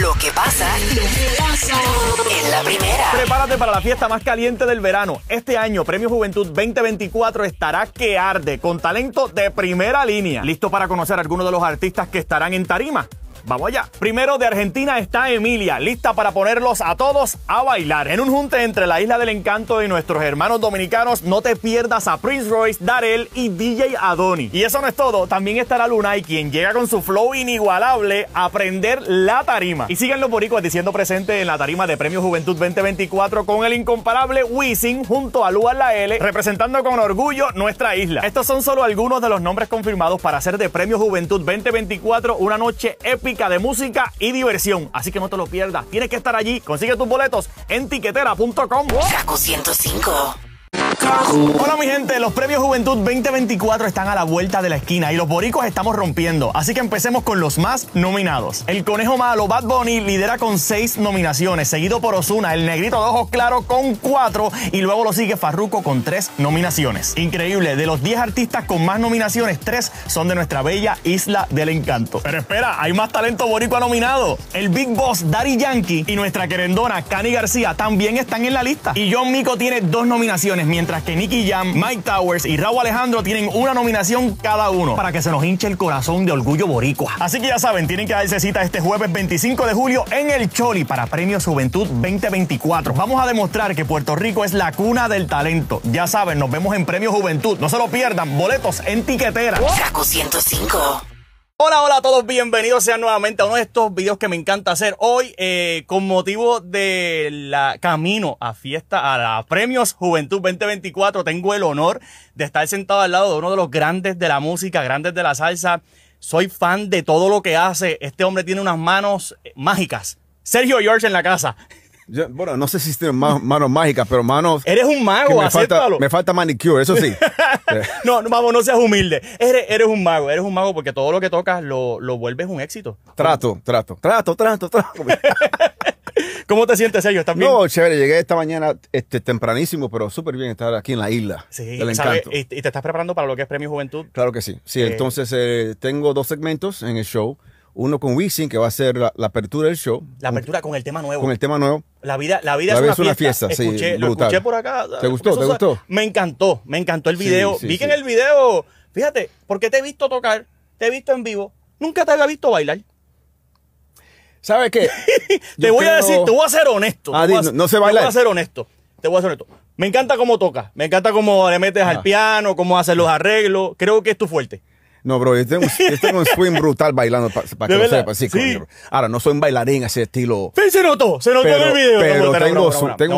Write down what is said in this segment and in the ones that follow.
Lo que pasa, es que en la primera. Prepárate para la fiesta más caliente del verano. Este año, Premio Juventud 2024 estará que arde, con talento de primera línea. ¿Listo para conocer a algunos de los artistas que estarán en tarima? Vamos allá. Primero de Argentina está Emilia, lista para ponerlos a todos a bailar. En un junte entre la Isla del Encanto y nuestros hermanos dominicanos, no te pierdas a Prince Royce, Darel y DJ Adoni. Y eso no es todo, también estará y quien llega con su flow inigualable a prender la tarima. Y sigan los boricuas diciendo presente en la tarima de Premio Juventud 2024 con el incomparable Wisin junto a Lua La L, representando con orgullo nuestra isla. Estos son solo algunos de los nombres confirmados para hacer de Premio Juventud 2024 una noche épica de música y diversión. Así que no te lo pierdas. Tienes que estar allí. Consigue tus boletos en tiquetera.com. saco 105. Hola mi gente, los premios Juventud 2024 están a la vuelta de la esquina y los boricos estamos rompiendo, así que empecemos con los más nominados. El conejo malo Bad Bunny lidera con seis nominaciones, seguido por Osuna, el negrito de ojos claros con cuatro y luego lo sigue Farruco con tres nominaciones. Increíble, de los 10 artistas con más nominaciones, tres son de nuestra bella isla del encanto. Pero espera, hay más talento boricua nominado. El Big Boss Daddy Yankee y nuestra querendona Cani García también están en la lista. Y John Mico tiene dos nominaciones, mientras mientras que Nicky Jam, Mike Towers y Raúl Alejandro tienen una nominación cada uno para que se nos hinche el corazón de orgullo boricua. Así que ya saben, tienen que darse cita este jueves 25 de julio en el Choli para premio Juventud 2024. Vamos a demostrar que Puerto Rico es la cuna del talento. Ya saben, nos vemos en Premio Juventud. No se lo pierdan, boletos en tiquetera. 105. Hola, hola a todos, bienvenidos sean nuevamente a uno de estos videos que me encanta hacer hoy eh, con motivo de la camino a fiesta, a la Premios Juventud 2024. Tengo el honor de estar sentado al lado de uno de los grandes de la música, grandes de la salsa. Soy fan de todo lo que hace. Este hombre tiene unas manos eh, mágicas. Sergio George en la casa bueno, no sé si tienen manos mágicas, pero manos. Eres un mago, me falta, me falta manicure, eso sí. Eh. no, vamos, no seas humilde. Eres, un mago, eres un mago porque todo lo que tocas lo, vuelves un éxito. Trato, trato, trato, trato, trato. ¿Cómo te sientes ellos también? No, chévere, llegué esta mañana este, tempranísimo, pero súper bien estar aquí en la isla. Sí, encanto. ¿Y, te estás preparando para lo que es Premio Juventud? Claro que sí. Sí, eh, entonces eh, tengo dos segmentos en el show uno con Wisin, que va a ser la, apertura del show. La apertura con el tema nuevo. Con el tema nuevo. La vida, la vida, es, una fiesta. sí, lo escuché por acá. ¿Te gustó? ¿Te gustó? Me encantó, me encantó el video. Vi que en el video, fíjate, porque te he visto tocar, te he visto en vivo, nunca te había visto bailar. ¿Sabes qué? te voy a decir, te voy a ser honesto. Ah, no, se Te voy a ser honesto. Te voy a ser honesto. Me encanta cómo tocas, me encanta cómo le metes al ah. piano, cómo haces los arreglos. Creo que es tu fuerte. No, bro, yo tengo, este este un swing brutal bailando para que lo sepas. Ahora, no soy un bailarín ese estilo. Sí, se notó, se notó en el video. Pero tengo,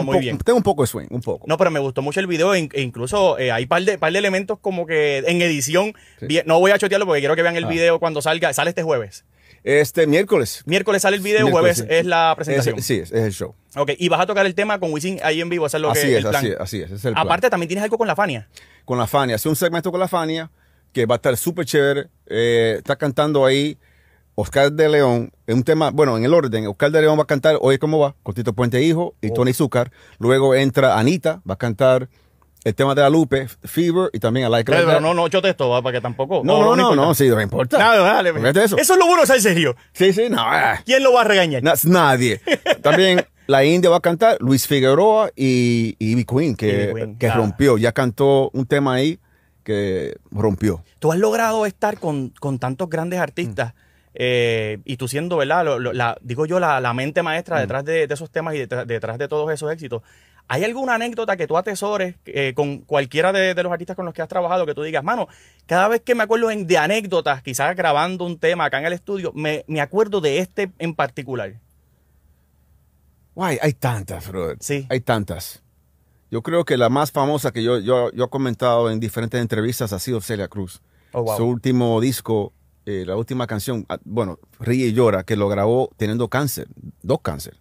un poco, de swing, un poco. No, pero me gustó mucho el video e incluso eh, hay un de, par de elementos como que en edición. No voy a chotearlo porque quiero que vean el ah. video cuando salga. Sale este jueves. Este miércoles. Miércoles sale el video, jueves es la presentación. sí, es, el show. Ok, y vas a tocar el tema con Wisin ahí en vivo, lo así que es, Así es, es, Aparte, también tienes algo con la Fania. Con la Fania, hace un segmento con la Fania que va a estar súper chévere. Eh, está cantando ahí Oscar de León, Es un tema, bueno, en el orden, Oscar de León va a cantar Oye cómo va, con Tito Puente Hijo y oh. Tony Zúcar. Luego entra Anita, va a cantar el tema de la Lupe, Fever y también a Like no, no, yo ¿va? para que tampoco. No, no, no, no, no no importa. Eso. es lo bueno, ¿sabes serio? Sí, sí, no. Eh. ¿Quién lo va a regañar? nadie. también la India va a cantar Luis Figueroa y, y Queen, que, que rompió. Ya cantó un tema ahí que rompió. Tú has logrado estar con, tantos grandes artistas. Eh, y tú siendo, ¿verdad? digo yo, la, mente maestra mm. detrás de, esos temas y detrás, de todos esos éxitos. ¿Hay alguna anécdota que tú atesores eh, con cualquiera de, los artistas con los que has trabajado que tú digas, mano, cada vez que me acuerdo de anécdotas, quizás grabando un tema acá en el estudio, me, me acuerdo de este en particular? Guay, hay tantas, brother. Sí. Hay tantas. Yo creo que la más famosa que yo, yo, he comentado en diferentes entrevistas ha sido Celia Cruz. Oh, Su último disco, eh, la última canción, ah, bueno, Ríe y Llora, que lo grabó teniendo cáncer, dos cáncer.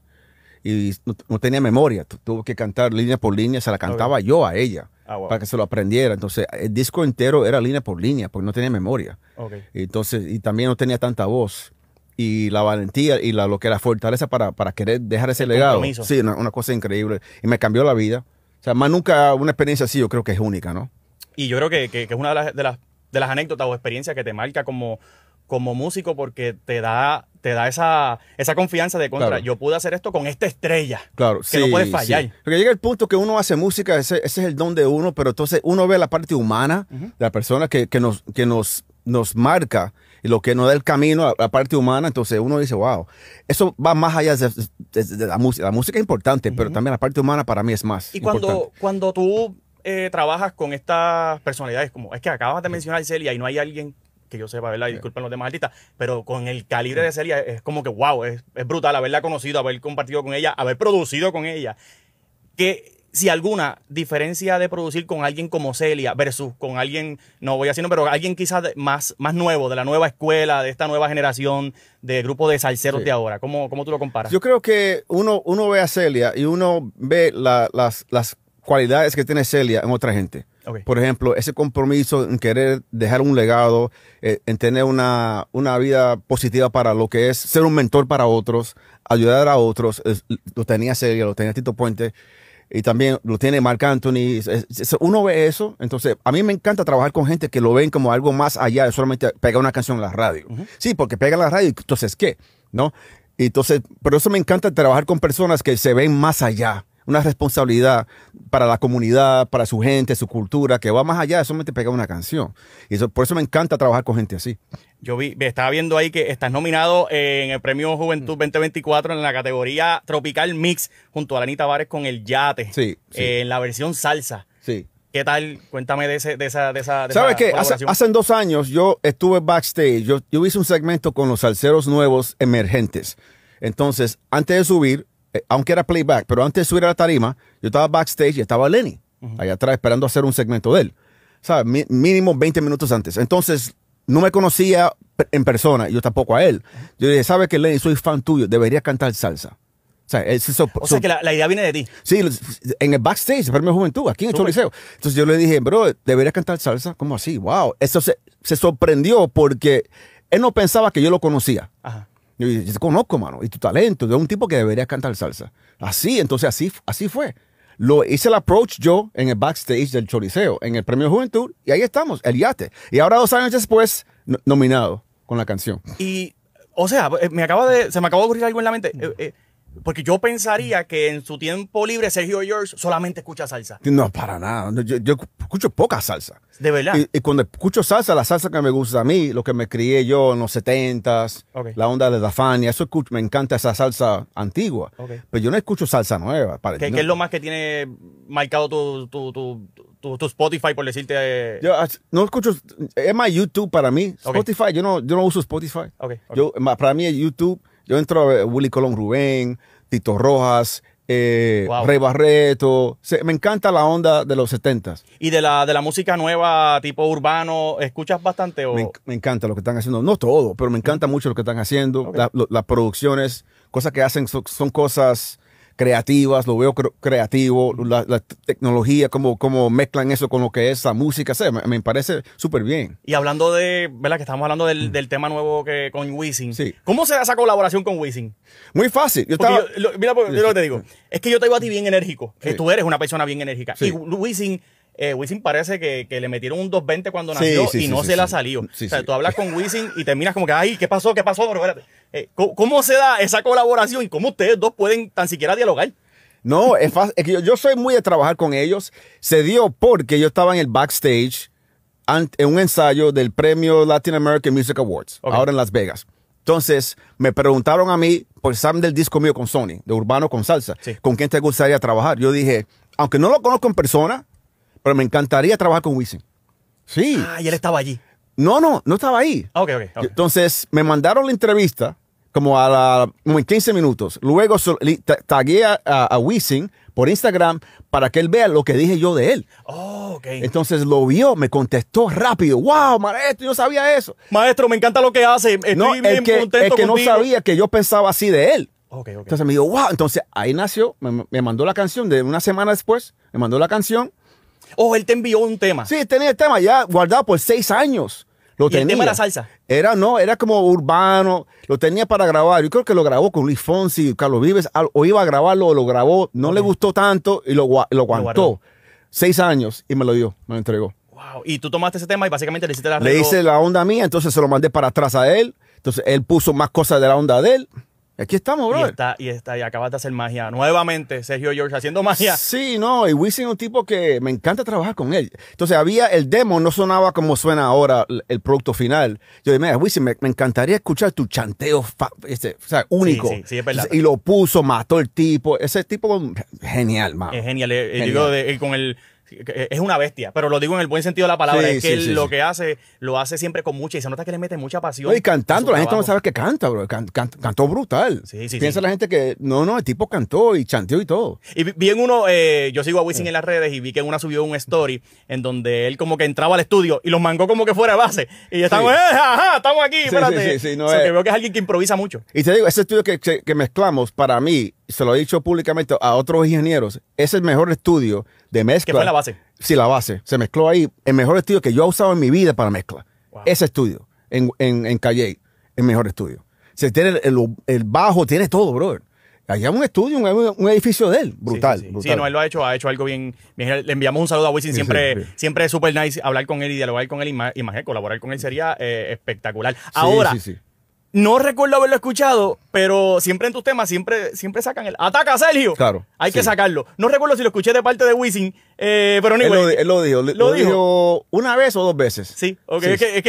Y no, tenía memoria, tuvo que cantar línea por línea, se la cantaba yo a ella. Ah, para que se lo aprendiera. Entonces, el disco entero era línea por línea, porque no tenía memoria. Entonces, y también no tenía tanta voz. Y la valentía y la, lo que fortaleza para, querer dejar ese legado. Sí, una, cosa increíble. Y me cambió la vida. O sea, más nunca una experiencia así, yo creo que es única, ¿no? Y yo creo que, que, es una de las, de las, anécdotas o experiencias que te marca como, como músico porque te da, te da esa, esa confianza de contra. Yo pude hacer esto con esta estrella. Claro, que no puedes fallar. Porque llega el punto que uno hace música, ese, es el don de uno, pero entonces uno ve la parte humana de la persona que, que, nos, que nos, nos marca y lo que no da el camino, a la parte humana, entonces uno dice, wow, eso va más allá de, la música. La música es importante, pero también la parte humana para mí es más. Y cuando, cuando tú eh, trabajas con estas personalidades, como es que acabas de mencionar a Celia y no hay alguien que yo sepa, ¿verdad? Disculpen los demás artistas, pero con el calibre de Celia es como que, wow, es, es brutal haberla conocido, haber compartido con ella, haber producido con ella. Que si alguna diferencia de producir con alguien como Celia versus con alguien, no voy a decirlo, pero alguien quizás más, más nuevo, de la nueva escuela, de esta nueva generación, de grupo de salseros de ahora? ¿Cómo, ¿Cómo tú lo comparas? Yo creo que uno, uno ve a Celia y uno ve las, las cualidades que tiene Celia en otra gente. Por ejemplo, ese compromiso en querer dejar un legado, eh, en tener una, una, vida positiva para lo que es ser un mentor para otros, ayudar a otros, lo tenía Celia, lo tenía Tito Puente y también lo tiene Marc Anthony. Uno ve eso, entonces a mí me encanta trabajar con gente que lo ven como algo más allá de solamente pegar una canción en la radio. Sí, porque pega en la radio, entonces ¿qué? ¿No? Entonces, por eso me encanta trabajar con personas que se ven más allá una responsabilidad para la comunidad, para su gente, su cultura, que va más allá de solamente pegar una canción. Y eso, por eso me encanta trabajar con gente así. Yo vi, estaba viendo ahí que estás nominado eh, en el Premio Juventud 2024 mm. en la categoría Tropical Mix junto a Lanita Vares con El Yate. Sí, eh, en la versión salsa. Sí. ¿Qué tal? Cuéntame de, ese, esa, de ¿Sabes qué? Hace, dos años yo estuve backstage. Yo, yo hice un segmento con los salseros nuevos emergentes. Entonces, antes de subir, eh, aunque era playback, pero antes de subir a la tarima, yo estaba backstage y estaba Lenny, allá atrás, esperando hacer un segmento de él. ¿Sabes? mínimo 20 minutos antes. Entonces, no me conocía en persona, yo tampoco a él. Yo dije, ¿sabes que Lenny? Soy fan tuyo, debería cantar salsa. O sea, o sea que la, idea viene de ti. Sí, en el backstage, en mi Juventud, aquí en el Choliseo. Entonces yo le dije, bro, deberías cantar salsa. ¿Cómo así? ¡Wow! Eso se, se sorprendió porque él no pensaba que yo lo conocía. Ajá. Yo, yo te conozco, mano, y tu talento. de un tipo que debería cantar salsa. Así, entonces así, así fue. Lo hice el approach yo en el backstage del Choriceo, en el Premio Juventud, y ahí estamos, el yate. Y ahora dos años después, nominado con la canción. Y, o sea, eh, me acaba de, se me acaba de ocurrir algo en la mente. Porque yo pensaría que en su tiempo libre Sergio George solamente escucha salsa. No, para nada. Yo, escucho poca salsa. De verdad. Y, cuando escucho salsa, la salsa que me gusta a mí, lo que me crié yo en los 70s, la onda de Dafania, eso escucho, me encanta esa salsa antigua. Pero yo no escucho salsa nueva. ¿Qué, es lo más que tiene marcado tu, Spotify, por decirte? Eh? Yo ah, no escucho, es más YouTube para mí. Spotify, yo no, yo no uso Spotify. Yo, para mí es YouTube. Yo entro a Willy Colón Rubén, Tito Rojas, eh, Rey Barreto. me encanta la onda de los 70 ¿Y de la, de la música nueva, tipo urbano, escuchas bastante? O? Me, encanta lo que están haciendo. No todo, pero me encanta mucho lo que están haciendo. las producciones, cosas que hacen son cosas creativas, lo veo creativo, la, tecnología, cómo, como mezclan eso con lo que es la música, se me, parece súper bien. Y hablando de, ¿verdad? Que estamos hablando mm. del, tema nuevo que con Wisin. Sí. ¿Cómo se da esa colaboración con Wisin? Muy fácil. Yo estaba... mira, yo pues, lo que te digo, es que yo te iba a ti bien enérgico, que tú eres una persona bien enérgica. Y Wisin eh, Wisin parece que, le metieron un 220 cuando nació y no se la salió. o sea, tú hablas con Wisin y terminas como que, ay, ¿qué pasó? ¿Qué pasó? Pero eh, ¿cómo, se da esa colaboración y cómo ustedes dos pueden tan siquiera dialogar? No, es que yo, soy muy de trabajar con ellos. Se dio porque yo estaba en el backstage en un ensayo del premio Latin American Music Awards, ahora en Las Vegas. Entonces, me preguntaron a mí por Sam del disco mío con Sony, de Urbano con Salsa, ¿con quién te gustaría trabajar? Yo dije, aunque no lo conozco en persona, pero me encantaría trabajar con Wisin. Sí. Ah, y él estaba allí. No, no, no estaba ahí. Ok, ok. Entonces me mandaron la entrevista como a la, como en 15 minutos. Luego tagué a, Wissing por Instagram para que él vea lo que dije yo de él. Oh, ok. Entonces lo vio, me contestó rápido. ¡Wow, maestro! Yo sabía eso. Maestro, me encanta lo que hace. Estoy no, bien que, contento que no sabía que yo pensaba así de él. Okay, okay. Entonces me dijo, wow. Entonces ahí nació, me mandó la canción de una semana después, me mandó la canción oh, él te envió un tema. Sí, tenía el tema ya guardado por seis años. Lo el tema era salsa? Era, no, era como urbano. Lo tenía para grabar. Yo creo que lo grabó con Luis Fonsi, Carlos Vives. O iba a grabarlo, o lo grabó. No le gustó tanto y lo, lo aguantó. seis años y me lo dio, me lo entregó. Wow. Y tú tomaste ese tema y básicamente le hiciste la Le hice la onda mía, entonces se lo mandé para atrás a él. Entonces él puso más cosas de la onda de él. Aquí estamos, bro. Y está, y está, y acabas de hacer magia nuevamente, Sergio George, haciendo magia. Sí, no, y Wisin es un tipo que me encanta trabajar con él. Entonces había, el demo no sonaba como suena ahora el producto final. Yo dije, mira, Wisin, me, encantaría escuchar tu chanteo este, único. Sí, sí, es verdad. Y lo puso, mató el tipo. Ese tipo, genial, man. Es genial. Eh, el con el es una bestia, pero lo digo en el buen sentido de la palabra, es que él lo que hace, lo hace siempre con mucha, y se nota que le mete mucha pasión. y cantando, la gente no sabe que canta, bro, cantó brutal. Piensa la gente que, no, no, el tipo cantó y chanteó y todo. Y vi en uno, eh, yo sigo a Wisin en las redes y vi que en una subió un story en donde él como que entraba al estudio y los mangó como que fuera base, y estamos, eh, estamos aquí, espérate. No que veo que es alguien que improvisa mucho. Y te digo, ese estudio que, que mezclamos, para mí, se lo he dicho públicamente a otros ingenieros, es el mejor estudio de mezcla. Que fue la base. Sí, la base. Se mezcló ahí. El mejor estudio que yo he usado en mi vida para mezcla. Ese estudio, en, en, Calle, el mejor estudio. Se tiene el, bajo, tiene todo, brother. Allá un estudio, un, un, edificio de él. Brutal. Sí, no, él lo ha hecho, ha hecho algo bien, le enviamos un saludo a Wisin. Siempre, siempre es súper nice hablar con él y dialogar con él. Y colaborar con él sería eh, espectacular. Ahora, no recuerdo haberlo escuchado, pero siempre en tus temas siempre, siempre sacan el ataca Sergio. Claro. Hay que sacarlo. No recuerdo si lo escuché de parte de Wisin, eh, pero ni. él, lo, lo dijo. Lo, dijo. una vez o dos veces. Sí, ok. tres, veces,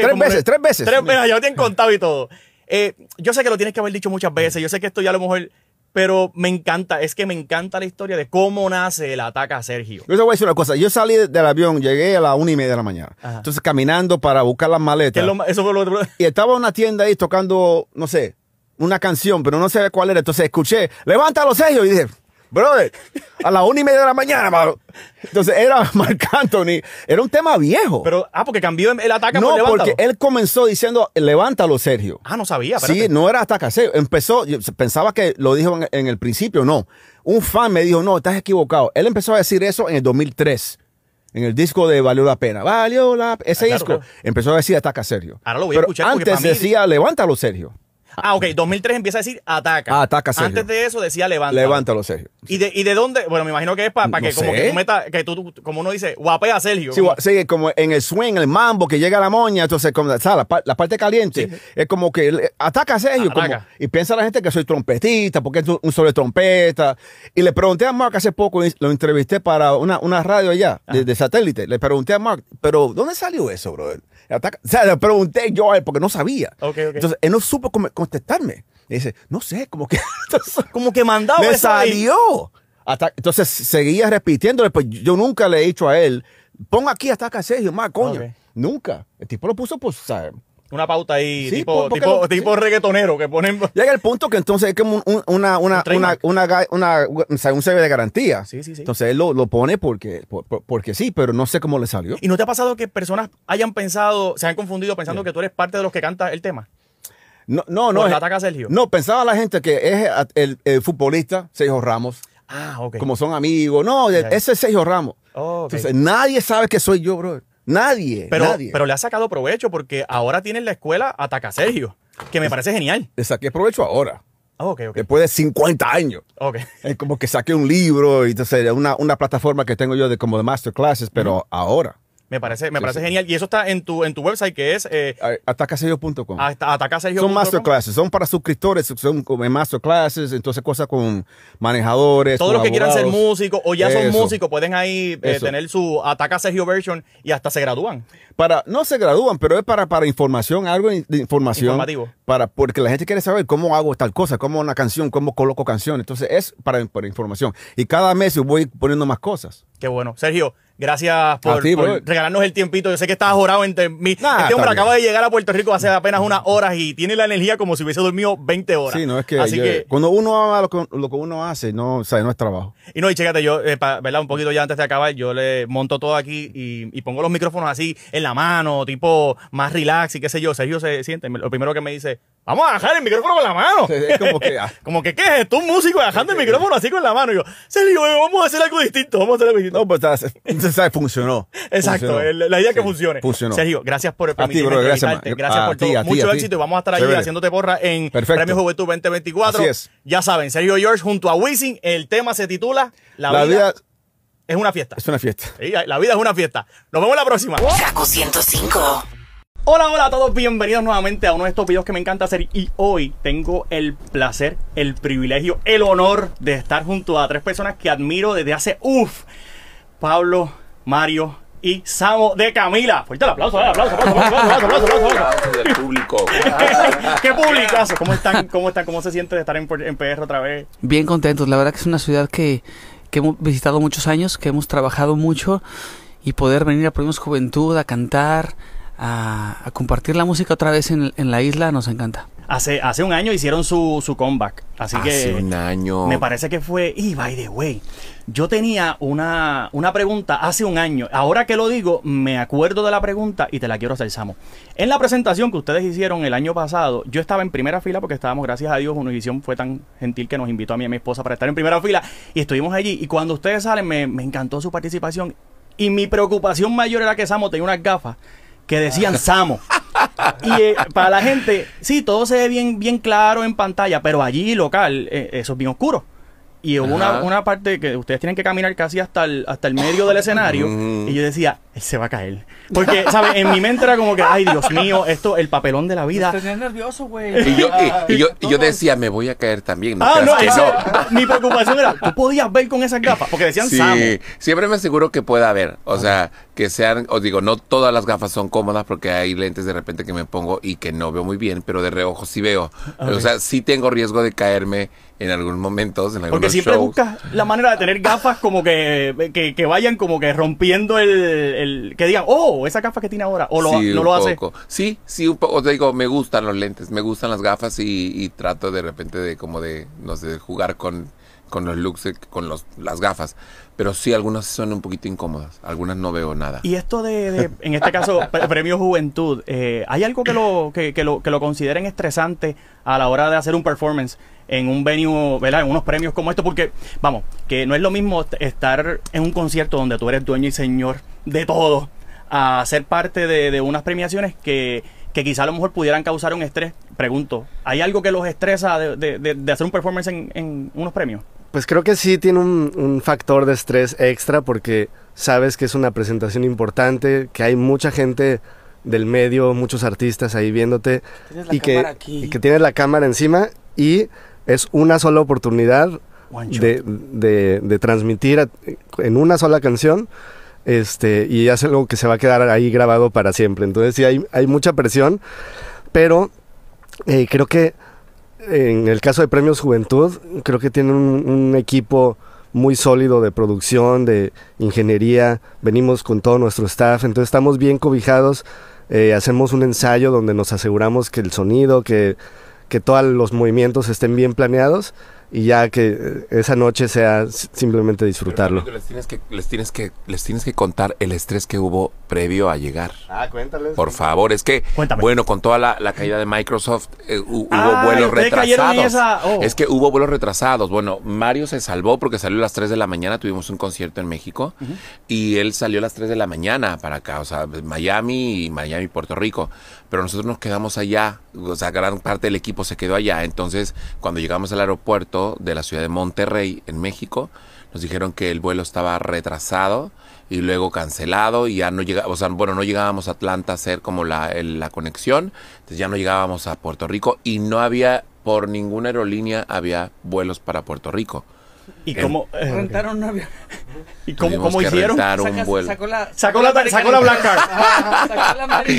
tres veces, tres veces. ya lo tienen contado y todo. Eh, yo sé que lo tienes que haber dicho muchas veces. Yo sé que esto ya a lo mejor pero me encanta, es que me encanta la historia de cómo nace el ataque a Sergio. Yo te voy a decir una cosa. Yo salí del avión, llegué a la una y media de la mañana. Entonces, caminando para buscar las maletas. eso fue lo Y estaba una tienda ahí tocando, no sé, una canción, pero no sé cuál era. Entonces escuché, levántalo, Sergio. Y dije, Brother, a las una y media de la mañana, Entonces era Marc Anthony, era un tema viejo. Pero, ah, porque cambió el ataque no, porque él comenzó diciendo, levántalo, Sergio. Ah, no sabía, pero Sí, no era ataca, Sergio. Empezó, pensaba que lo dijo en, el principio, no. Un fan me dijo, no, estás equivocado. Él empezó a decir eso en el 2003 en el disco de Valió la Pena. Valió la Ese ah, disco empezó a decir ataca Sergio. Ahora lo voy a escuchar. Antes decía levántalo Sergio. Ah, ok, 2003 empieza a decir ataca. Ah, ataca, Antes de eso decía levántalo. Levántalo, Sergio. ¿Y de, dónde? Bueno, me imagino que es para que como que tú que tú, como uno dice, guapea a Sergio. Sí, Como- en el swing, el mambo que llega a la moña, entonces como, La, parte caliente es como que ataca a Sergio y piensa la gente que soy trompetista, porque es un- sobre trompeta. Y le pregunté a Mark hace poco, lo entrevisté para una, radio allá de, de satélite, le pregunté a Mark, pero ¿dónde salió eso, brother? O sea, le pregunté yo a él porque no sabía. Entonces, él no supo contestarme. dice, no sé, como que. como que mandaba. Me salió. Hasta, entonces, seguía repitiéndole. Pues yo nunca le he dicho a él, pon aquí hasta a Sergio, más coño. Nunca. El tipo lo puso, pues, ¿sabes? Una pauta ahí, tipo, tipo, tipo reggaetonero que ponen. Llega el punto que entonces es como un, una, una, una, de garantía. Sí, sí, sí. Entonces él lo, pone porque, porque, sí, pero no sé cómo le salió. ¿Y no te ha pasado que personas hayan pensado, se han confundido pensando que tú eres parte de los que canta el tema? No, no, no. ataca Sergio. No, pensaba la gente que es el, futbolista Sergio Ramos. Ah, ok. Como son amigos. No, ese es Sergio Ramos. Oh, entonces, nadie sabe que soy yo, bro. Nadie. Pero, nadie. pero le ha sacado provecho porque ahora tienen la escuela Ataca Sergio, que me parece genial. Le saqué provecho ahora. Ah, Después de 50 años. Es como que saqué un libro y una, plataforma que tengo yo de como de masterclasses, pero ahora. Me parece, me parece genial. Y eso está en tu, en tu website que es... Eh, atacasergio.com. Son masterclasses, son para suscriptores, son masterclasses, entonces cosas con manejadores. Todos los que quieran ser músicos o ya son músicos pueden ahí eh, tener su AtacaSergio version y hasta se gradúan. Para, no se gradúan, pero es para, para información, algo de información. Informativo. Para, porque la gente quiere saber cómo hago tal cosa, cómo una canción, cómo coloco canciones. Entonces es para, para información. Y cada mes voy poniendo más cosas. Qué bueno. Sergio, Gracias por, regalarnos el tiempito. Yo sé que estabas horado entre mí. este hombre acaba de llegar a Puerto Rico hace apenas unas horas y tiene la energía como si hubiese dormido 20 horas. Sí, no es que, Así que cuando uno lo que, uno hace, no, o no es trabajo. Y no, y chécate, yo, eh, ¿verdad? Un poquito ya antes de acabar, yo le monto todo aquí y, pongo los micrófonos así en la mano, tipo más relax y qué sé yo. Sergio se siente, lo primero que me dice, vamos a bajar el micrófono con la mano. Ah. como que, ¿qué es Tú Un músico bajando el micrófono así con la mano. Y yo, Sergio, vamos a hacer algo distinto, vamos a hacer algo distinto. No, pues sabe, Funcionó. Exacto. La idea es que funcione. Funcionó. Sergio, gracias por el permiso gracias, por todo. Mucho éxito y vamos a estar ahí haciéndote porra en Premio Juventud 2024. Ya saben, Sergio George junto a Wisin, el tema se titula La, vida, es una fiesta. Es una fiesta. la vida es una fiesta. Nos vemos la próxima. Hola, hola a todos, bienvenidos nuevamente a uno de estos videos que me encanta hacer y hoy tengo el placer, el privilegio, el honor de estar junto a tres personas que admiro desde hace uff. Pablo Mario y Samo de Camila. Fuerte el aplauso, aplauso, aplauso, aplauso, del público. Qué publicazo. ¿Cómo están? ¿Cómo están? ¿Cómo se siente de estar en, en PR otra vez? Bien contentos. La verdad que es una ciudad que, que hemos visitado muchos años, que hemos trabajado mucho y poder venir a Premios Juventud a cantar, a, a compartir la música otra vez en, en la isla, nos encanta. Hace, un año hicieron su, su comeback. Así que. Hace un año. Me parece que fue. Y by the way. Yo tenía una, una pregunta hace un año. Ahora que lo digo, me acuerdo de la pregunta y te la quiero hacer, Samo. En la presentación que ustedes hicieron el año pasado, yo estaba en primera fila porque estábamos, gracias a Dios, Univisión fue tan gentil que nos invitó a mí y a mi esposa para estar en primera fila y estuvimos allí. Y cuando ustedes salen, me, me encantó su participación. Y mi preocupación mayor era que Samo tenía unas gafas que decían Samo y eh, para la gente, sí, todo se ve bien, bien claro en pantalla, pero allí local, eh, eso es bien oscuro. Y hubo una, parte que ustedes tienen que caminar casi hasta el, hasta el medio del escenario. Y yo decía, él se va a caer. Porque, ¿sabes? En mi mente era como que, ay, Dios mío, esto, el papelón de la vida. nervioso, güey. Y yo, y, yo, decía, me voy a caer también. No ah, no, eso, Mi preocupación era, ¿tú podías ver con esas gafas? Porque decían sí, Siempre me aseguro que pueda ver. O sea, que sean, os digo, no todas las gafas son cómodas porque hay lentes de repente que me pongo y que no veo muy bien, pero de reojo sí veo. O sea, sí tengo riesgo de caerme en algún momento, En porque siempre buscas la manera de tener gafas como que, que, vayan como que rompiendo el, Que digan, oh, esa gafa que tiene ahora. O lo, lo hace. Sí, sí, un poco. Os digo, me gustan los lentes, me gustan las gafas y, y trato de repente de como de, no sé, de jugar con con los looks, con los, las gafas. Pero sí, algunas son un poquito incómodas. Algunas no veo nada. Y esto de, en este caso, Premio Juventud, eh, ¿hay algo que lo, que, lo, que lo consideren estresante a la hora de hacer un performance? en un venue, ¿verdad? En unos premios como esto, porque, vamos, que no es lo mismo estar en un concierto donde tú eres dueño y señor de todo, a ser parte de, unas premiaciones que, que quizá a lo mejor pudieran causar un estrés. Pregunto, ¿hay algo que los estresa de, hacer un performance en unos premios? Pues creo que sí tiene un, factor de estrés extra porque sabes que es una presentación importante, que hay mucha gente del medio, muchos artistas ahí viéndote y que, tienes la cámara encima y es una sola oportunidad de, transmitir en una sola canción este, y es algo que se va a quedar ahí grabado para siempre. Entonces sí hay, mucha presión, pero eh, creo que en el caso de Premios Juventud, creo que tienen un, equipo muy sólido de producción, de ingeniería, venimos con todo nuestro staff, entonces estamos bien cobijados, eh, hacemos un ensayo donde nos aseguramos que el sonido, que, que todos los movimientos estén bien planeados y ya que eh, esa noche sea simplemente disfrutarlo. Les tienes, que, les, tienes que, les tienes que contar el estrés que hubo previo a llegar. Ah, cuéntales. Por favor, es que, bueno, con toda la, caída de Microsoft eh, hubo ah, vuelos retrasados. Oh. Es que hubo vuelos retrasados. Bueno, Mario se salvó porque salió a las 3 de la mañana, tuvimos un concierto en México y él salió a las 3 de la mañana para acá, o sea, Miami y Miami, Puerto Rico pero nosotros nos quedamos allá, o sea, gran parte del equipo se quedó allá. Entonces, cuando llegamos al aeropuerto de la ciudad de Monterrey, en México, nos dijeron que el vuelo estaba retrasado y luego cancelado y ya no llegábamos, o sea, bueno, no llegábamos a Atlanta a hacer como la, la conexión, entonces ya no llegábamos a Puerto Rico y no había, por ninguna aerolínea había vuelos para Puerto Rico. ¿Y cómo? Eh. rentaron un avión. ¿Y cómo, hicieron? Sacó la, Sacó sacó la Black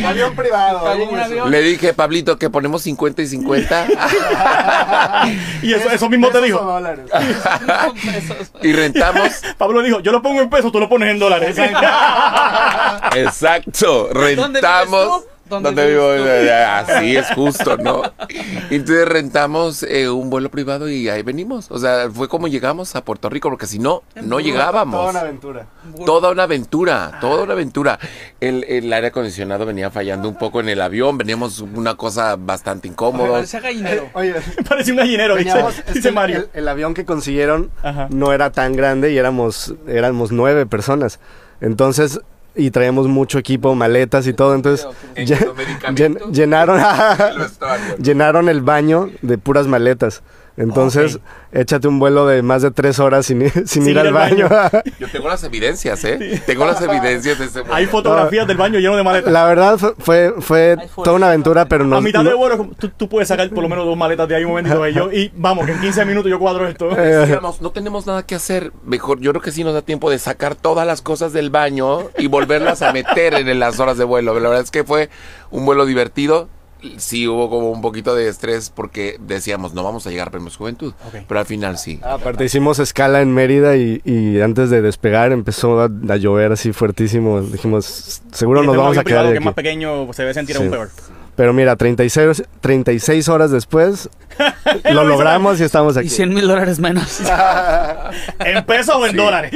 Avión privado, Le dije, Pablito, que ponemos 50 y 50 Y eso, eso mismo te dijo. y rentamos. Pablo dijo, yo lo pongo en pesos, tú lo pones en dólares. Exacto, rentamos donde, vivo. Eh, eh, así es justo, ¿no? Entonces rentamos eh, un vuelo privado y ahí venimos. O sea, fue como llegamos a Puerto Rico, porque si no, no llegábamos. Toda una aventura. Toda una aventura, ah. toda una aventura. El, aire acondicionado venía fallando un poco en el avión, veníamos una cosa bastante incómoda. parece gallinero. un gallinero, dice, este, Mario. El, avión que consiguieron no era tan grande y éramos, éramos nueve personas. Entonces y traemos mucho equipo, maletas y todo, entonces pues, llenaron, llenaron el baño de puras maletas. Entonces, échate un vuelo de más de tres horas sin, sin, ir, al baño. Yo tengo las evidencias, ¿eh? Tengo las evidencias de ese Hay fotografías del baño lleno de maletas. La verdad fue, fue toda una aventura, pero no. A mitad de vuelo, tú, puedes sacar por lo menos dos maletas de ahí un momentito. Y, yo, y vamos, que en 15 minutos yo cuadro esto. Pues, no tenemos nada que hacer. Mejor, yo creo que sí nos da tiempo de sacar todas las cosas del baño y volverlas a meter en las horas de vuelo. La verdad es que fue un vuelo divertido sí hubo como un poquito de estrés porque decíamos, no vamos a llegar a Premios Juventud, pero al final sí. Ah, Aparte hicimos escala en Mérida y, antes de despegar empezó a, llover así fuertísimo. Dijimos, seguro nos vamos a quedar pequeño Pero mira, 36, 36 horas después lo logramos y estamos aquí. Y 100 mil dólares menos. ¿En peso o en dólares?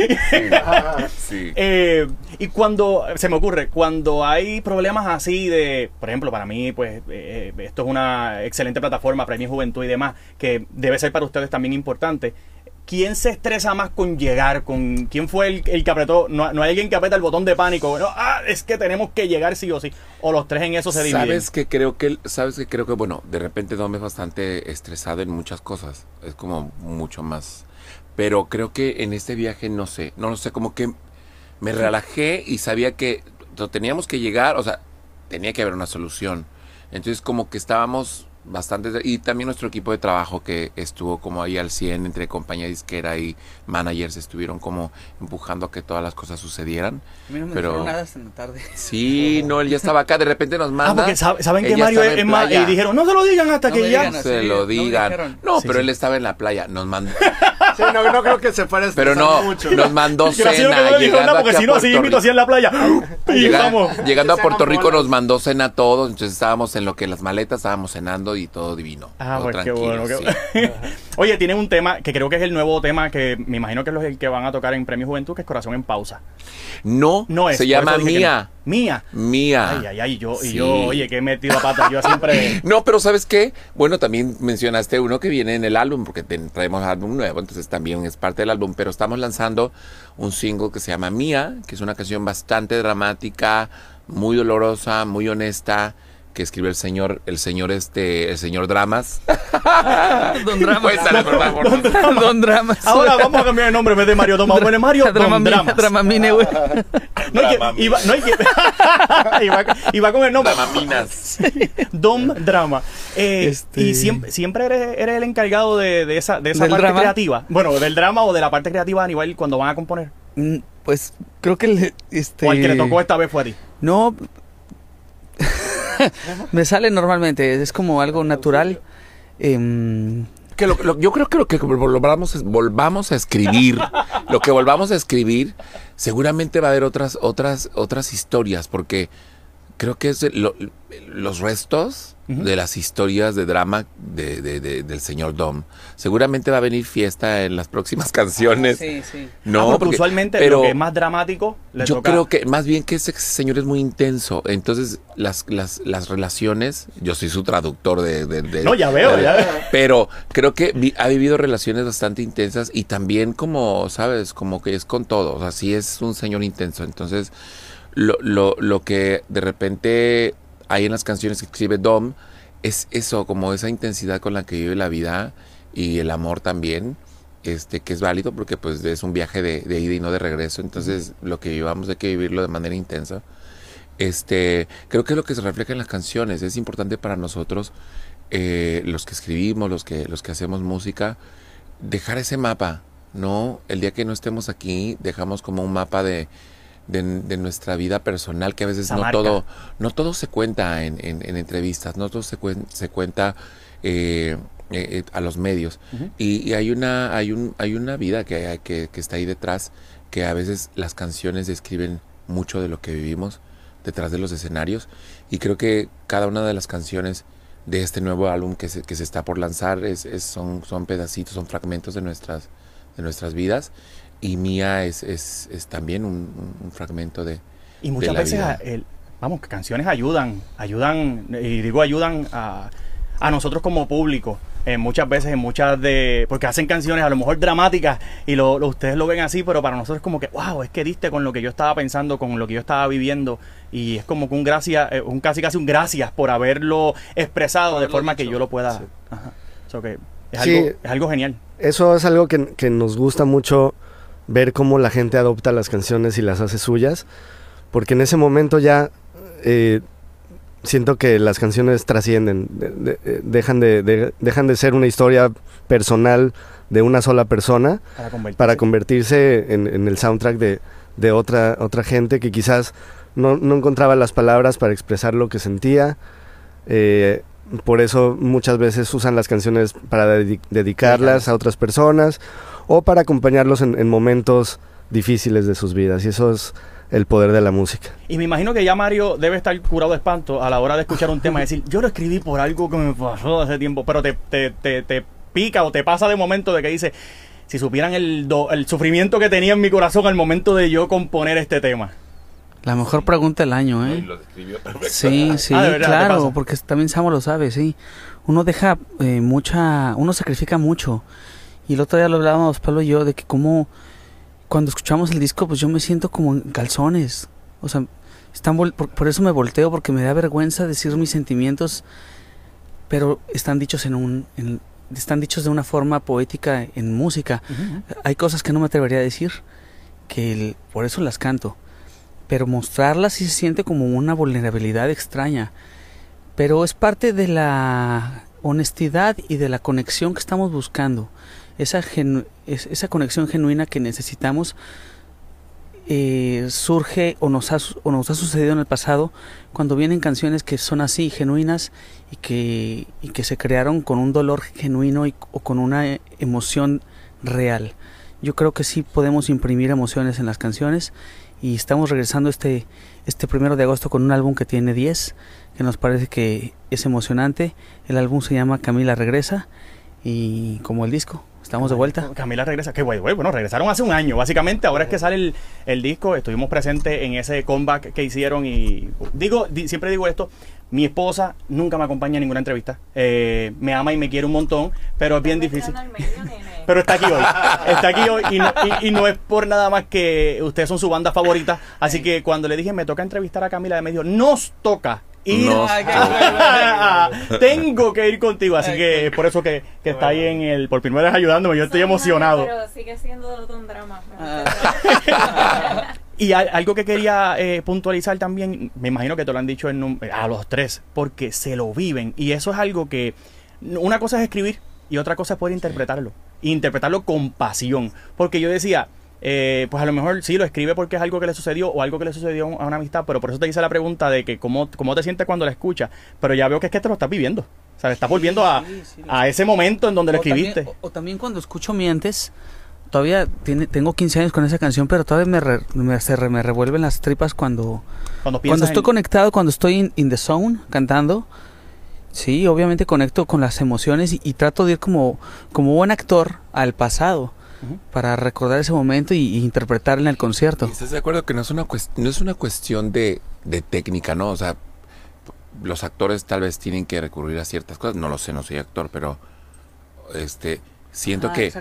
sí. Eh, y cuando, se me ocurre, cuando hay problemas así de, por ejemplo, para mí, pues eh, eh, esto es una excelente plataforma, Premio Juventud y demás, que debe ser para ustedes también importante. ¿Quién se estresa más con llegar? ¿Con quién fue el, que apretó? No, hay alguien que aprieta el botón de pánico. ah, es que tenemos que llegar sí o sí. O los tres en eso se dividen. Sabes que creo que, sabes que creo que, bueno, de repente me es bastante estresado en muchas cosas. Es como mucho más. Pero creo que en este viaje, no sé, no lo sé, como que me relajé y sabía que teníamos que llegar, o sea, tenía que haber una solución. Entonces como que estábamos bastante. Y también nuestro equipo de trabajo que estuvo como ahí al 100 entre compañía disquera y managers, estuvieron como empujando a que todas las cosas sucedieran. no pero nada Sí, no, él ya estaba acá, de repente nos ah, manda. saben que Mario es Y dijeron, no se lo digan hasta que ya. se lo digan. No, pero él estaba en la playa, nos mandó. no, creo que se fuera Pero no, nos mandó cena. llegando, llegando a Puerto Rico nos mandó cena a todos, entonces estábamos en lo que las maletas, estábamos cenando y todo divino. Ah, pues, bueno. Oye, tiene un tema que creo que es el nuevo tema que me imagino que es el que van a tocar en Premio Juventud, que es Corazón en Pausa. No, Se llama Mía. Mía. Ay, ay, ay. Yo, y yo, oye, que he metido a pata. Yo siempre. no, pero ¿sabes qué? Bueno, también mencionaste uno que viene en el álbum, porque traemos álbum nuevo, entonces también es parte del álbum, pero estamos lanzando un single que se llama Mía, que es una canción bastante dramática, muy dolorosa, muy honesta que escribe el señor, el señor este, el señor Dramas. don Dramas. Don, Dramas. Ahora vamos a cambiar el nombre en vez de Mario Doma. Bueno, Mario Don Dramas. Dramamine, güey. No hay que, iba, no con el nombre. Dramaminas. Don Drama. Eh, este- y siempre, eres, eres el encargado de, esa, de esa parte creativa. Bueno, del drama o de la parte creativa a cuando van a componer. Mm, pues creo que el, este... O que le tocó esta vez fue a ti. No... me sale normalmente, es como algo natural. Em, que yo creo que lo que volvamos, volvamos a escribir, lo que volvamos a escribir, seguramente va a haber otras, otras, otras historias, porque creo que es los restos de las historias de drama de, del señor Dom. Seguramente va a venir fiesta en las próximas ah, canciones. sí, sí. No, ah, usualmente pero es más dramático. yo creo que más bien que ese señor es muy intenso. Entonces las las, las relaciones. Yo soy su traductor de. no, ya veo, ya veo. Pero creo que ha vivido relaciones bastante intensas y también como sabes como que es con todos. Así es un señor intenso. Entonces lo, lo, lo que de repente hay en las canciones que escribe Dom es eso, como esa intensidad con la que vive la vida y el amor también, este, que es válido porque pues es un viaje de, ida y no de regreso, entonces lo que vivamos hay que vivirlo de manera intensa. Este, creo que es lo que se refleja en las canciones, es importante para nosotros, eh, los que escribimos, los que, los que hacemos música, dejar ese mapa, ¿no? El día que no estemos aquí, dejamos como un mapa de, de, nuestra vida personal, que a veces no todo, no todo se cuenta en, entrevistas, no todo se, cuenta eh, eh, a los medios. y, hay una, hay un, hay una vida que, que, está ahí detrás, que a veces las canciones describen mucho de lo que vivimos detrás de los escenarios. Y creo que cada una de las canciones de este nuevo álbum que se, que se está por lanzar son, son pedacitos, son fragmentos de nuestras, de nuestras vidas y Mía es, también un, fragmento de. Y muchas veces, El, vamos, canciones ayudan, ayudan, y digo ayudan a, a nosotros como público. Eh, muchas veces, en muchas de. Porque hacen canciones a lo mejor dramáticas y lo, ustedes lo ven así, pero para nosotros es como que, wow, es que diste con lo que yo estaba pensando, con lo que yo estaba viviendo. Y es como que un gracias, eh, un casi casi un gracias por haberlo expresado de forma que yo lo pueda. es, algo, genial. Eso es algo que, que nos gusta mucho ver cómo la gente adopta las canciones y las hace suyas, porque en ese momento ya eh, siento que las canciones trascienden, eh, dejan, de, de ser una historia personal de una sola persona para convertirse, en, el soundtrack de, de otra, otra gente que quizás no, encontraba las palabras para expresar lo que sentía. Eh, por eso muchas veces usan las canciones para dedicarlas a otras personas o para acompañarlos en, momentos difíciles de sus vidas. Y eso es el poder de la música. Y me imagino que ya Mario debe estar curado de espanto a la hora de escuchar un tema y decir, yo lo escribí por algo que me pasó hace tiempo, pero te, pica o te pasa de momento de que dice, si supieran el sufrimiento que tenía en mi corazón al momento de yo componer este tema. La mejor pregunta del año, ¿eh? sí, ah, sí, claro, porque también Samo lo sabe, sí. Uno deja eh, mucha, uno sacrifica mucho. Y el otro día lo hablábamos Pablo y yo de que como cuando escuchamos el disco, pues yo me siento como en calzones. O sea, están por, eso me volteo porque me da vergüenza decir mis sentimientos, pero están dichos en un están dichos de una forma poética en música. Hay cosas que no me atrevería a decir que por eso las canto pero mostrarla sí se siente como una vulnerabilidad extraña. Pero es parte de la honestidad y de la conexión que estamos buscando, esa, esa conexión genuina que necesitamos. Eh, surge o nos, ha, nos ha sucedido en el pasado cuando vienen canciones que son así, genuinas y que, que se crearon con un dolor genuino o con una eh, emoción real. Yo creo que sí podemos imprimir emociones en las canciones y estamos regresando este, este primero de agosto con un álbum que tiene 10, que nos parece que es emocionante. El álbum se llama Camila Regresa y como el disco. Estamos de vuelta. Camila regresa. Qué guay, bueno, regresaron hace un año, básicamente. Ahora es que sale el, el disco. Estuvimos presentes en ese comeback que hicieron. Y uh, digo, siempre digo esto: mi esposa nunca me acompaña en ninguna entrevista. Eh, me ama y me quiere un montón, pero es bien difícil. Pero está aquí hoy. Está aquí hoy y no, es por nada más que ustedes son su banda favorita. Así que cuando le dije, me toca entrevistar a Camila, de medio nos toca. Ir tengo que ir contigo, así que por eso que, que está ahí en el por primera vez ayudándome, yo estoy emocionado. Pero sigue siendo un drama. Y algo que quería eh, puntualizar también, me imagino que te lo han dicho a los tres, porque se lo viven. Y eso es algo que. Una cosa es escribir y otra cosa es poder interpretarlo interpretarlo con pasión. Porque yo decía, eh, pues a lo mejor sí lo escribe porque es algo que le sucedió o algo que le sucedió a una amistad, pero por eso te hice la pregunta de que cómo, cómo te sientes cuando la escuchas, pero ya veo que es que te lo estás viviendo, o sea, estás volviendo a, a ese momento en donde lo escribiste. o, también cuando escucho Mientes, todavía tiene, tengo 15 años con esa canción, pero todavía me, me revuelven las tripas cuando, cuando, estoy conectado, cuando estoy in, in the zone cantando. Sí, obviamente conecto con las emociones y, trato de ir como, como buen actor al pasado para recordar ese momento y, interpretar en el concierto. ¿Estás de acuerdo que no es una, no es una cuestión de, de técnica, no? O sea, los actores tal vez tienen que recurrir a ciertas cosas. No lo sé, no soy actor, pero este siento ah, que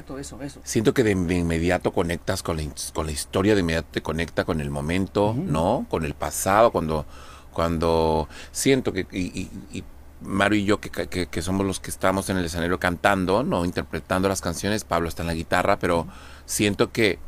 siento que de, inmediato conectas con la, historia, de inmediato te conecta con el momento, ¿no? Con el pasado, cuando cuando siento que y, y, Mario y yo, que, que, somos los que estamos en el escenario cantando, no interpretando las canciones, Pablo está en la guitarra, pero siento que,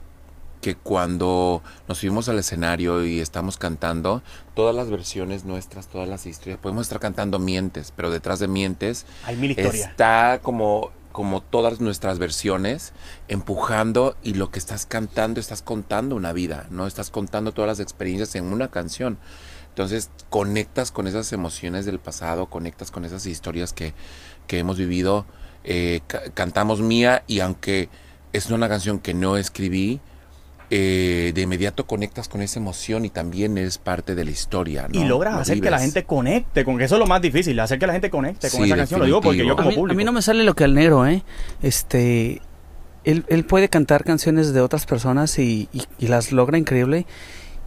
que cuando nos subimos al escenario y estamos cantando, todas las versiones nuestras, todas las historias, podemos estar cantando Mientes, pero detrás de Mientes está como como todas nuestras versiones, empujando y lo que estás cantando, estás contando una vida, ¿no? Estás contando todas las experiencias en una canción. Entonces conectas con esas emociones del pasado, conectas con esas historias que, hemos vivido. Eh, cantamos Mía y aunque es una canción que no escribí, eh, de inmediato conectas con esa emoción y también es parte de la historia. Y logras hacer que la gente conecte, con eso es lo más difícil, hacer que la gente conecte con esa canción. Lo digo porque yo como público. A mí no me sale lo que al negro, ¿eh? Este, él, él puede cantar canciones de otras personas y las logra increíble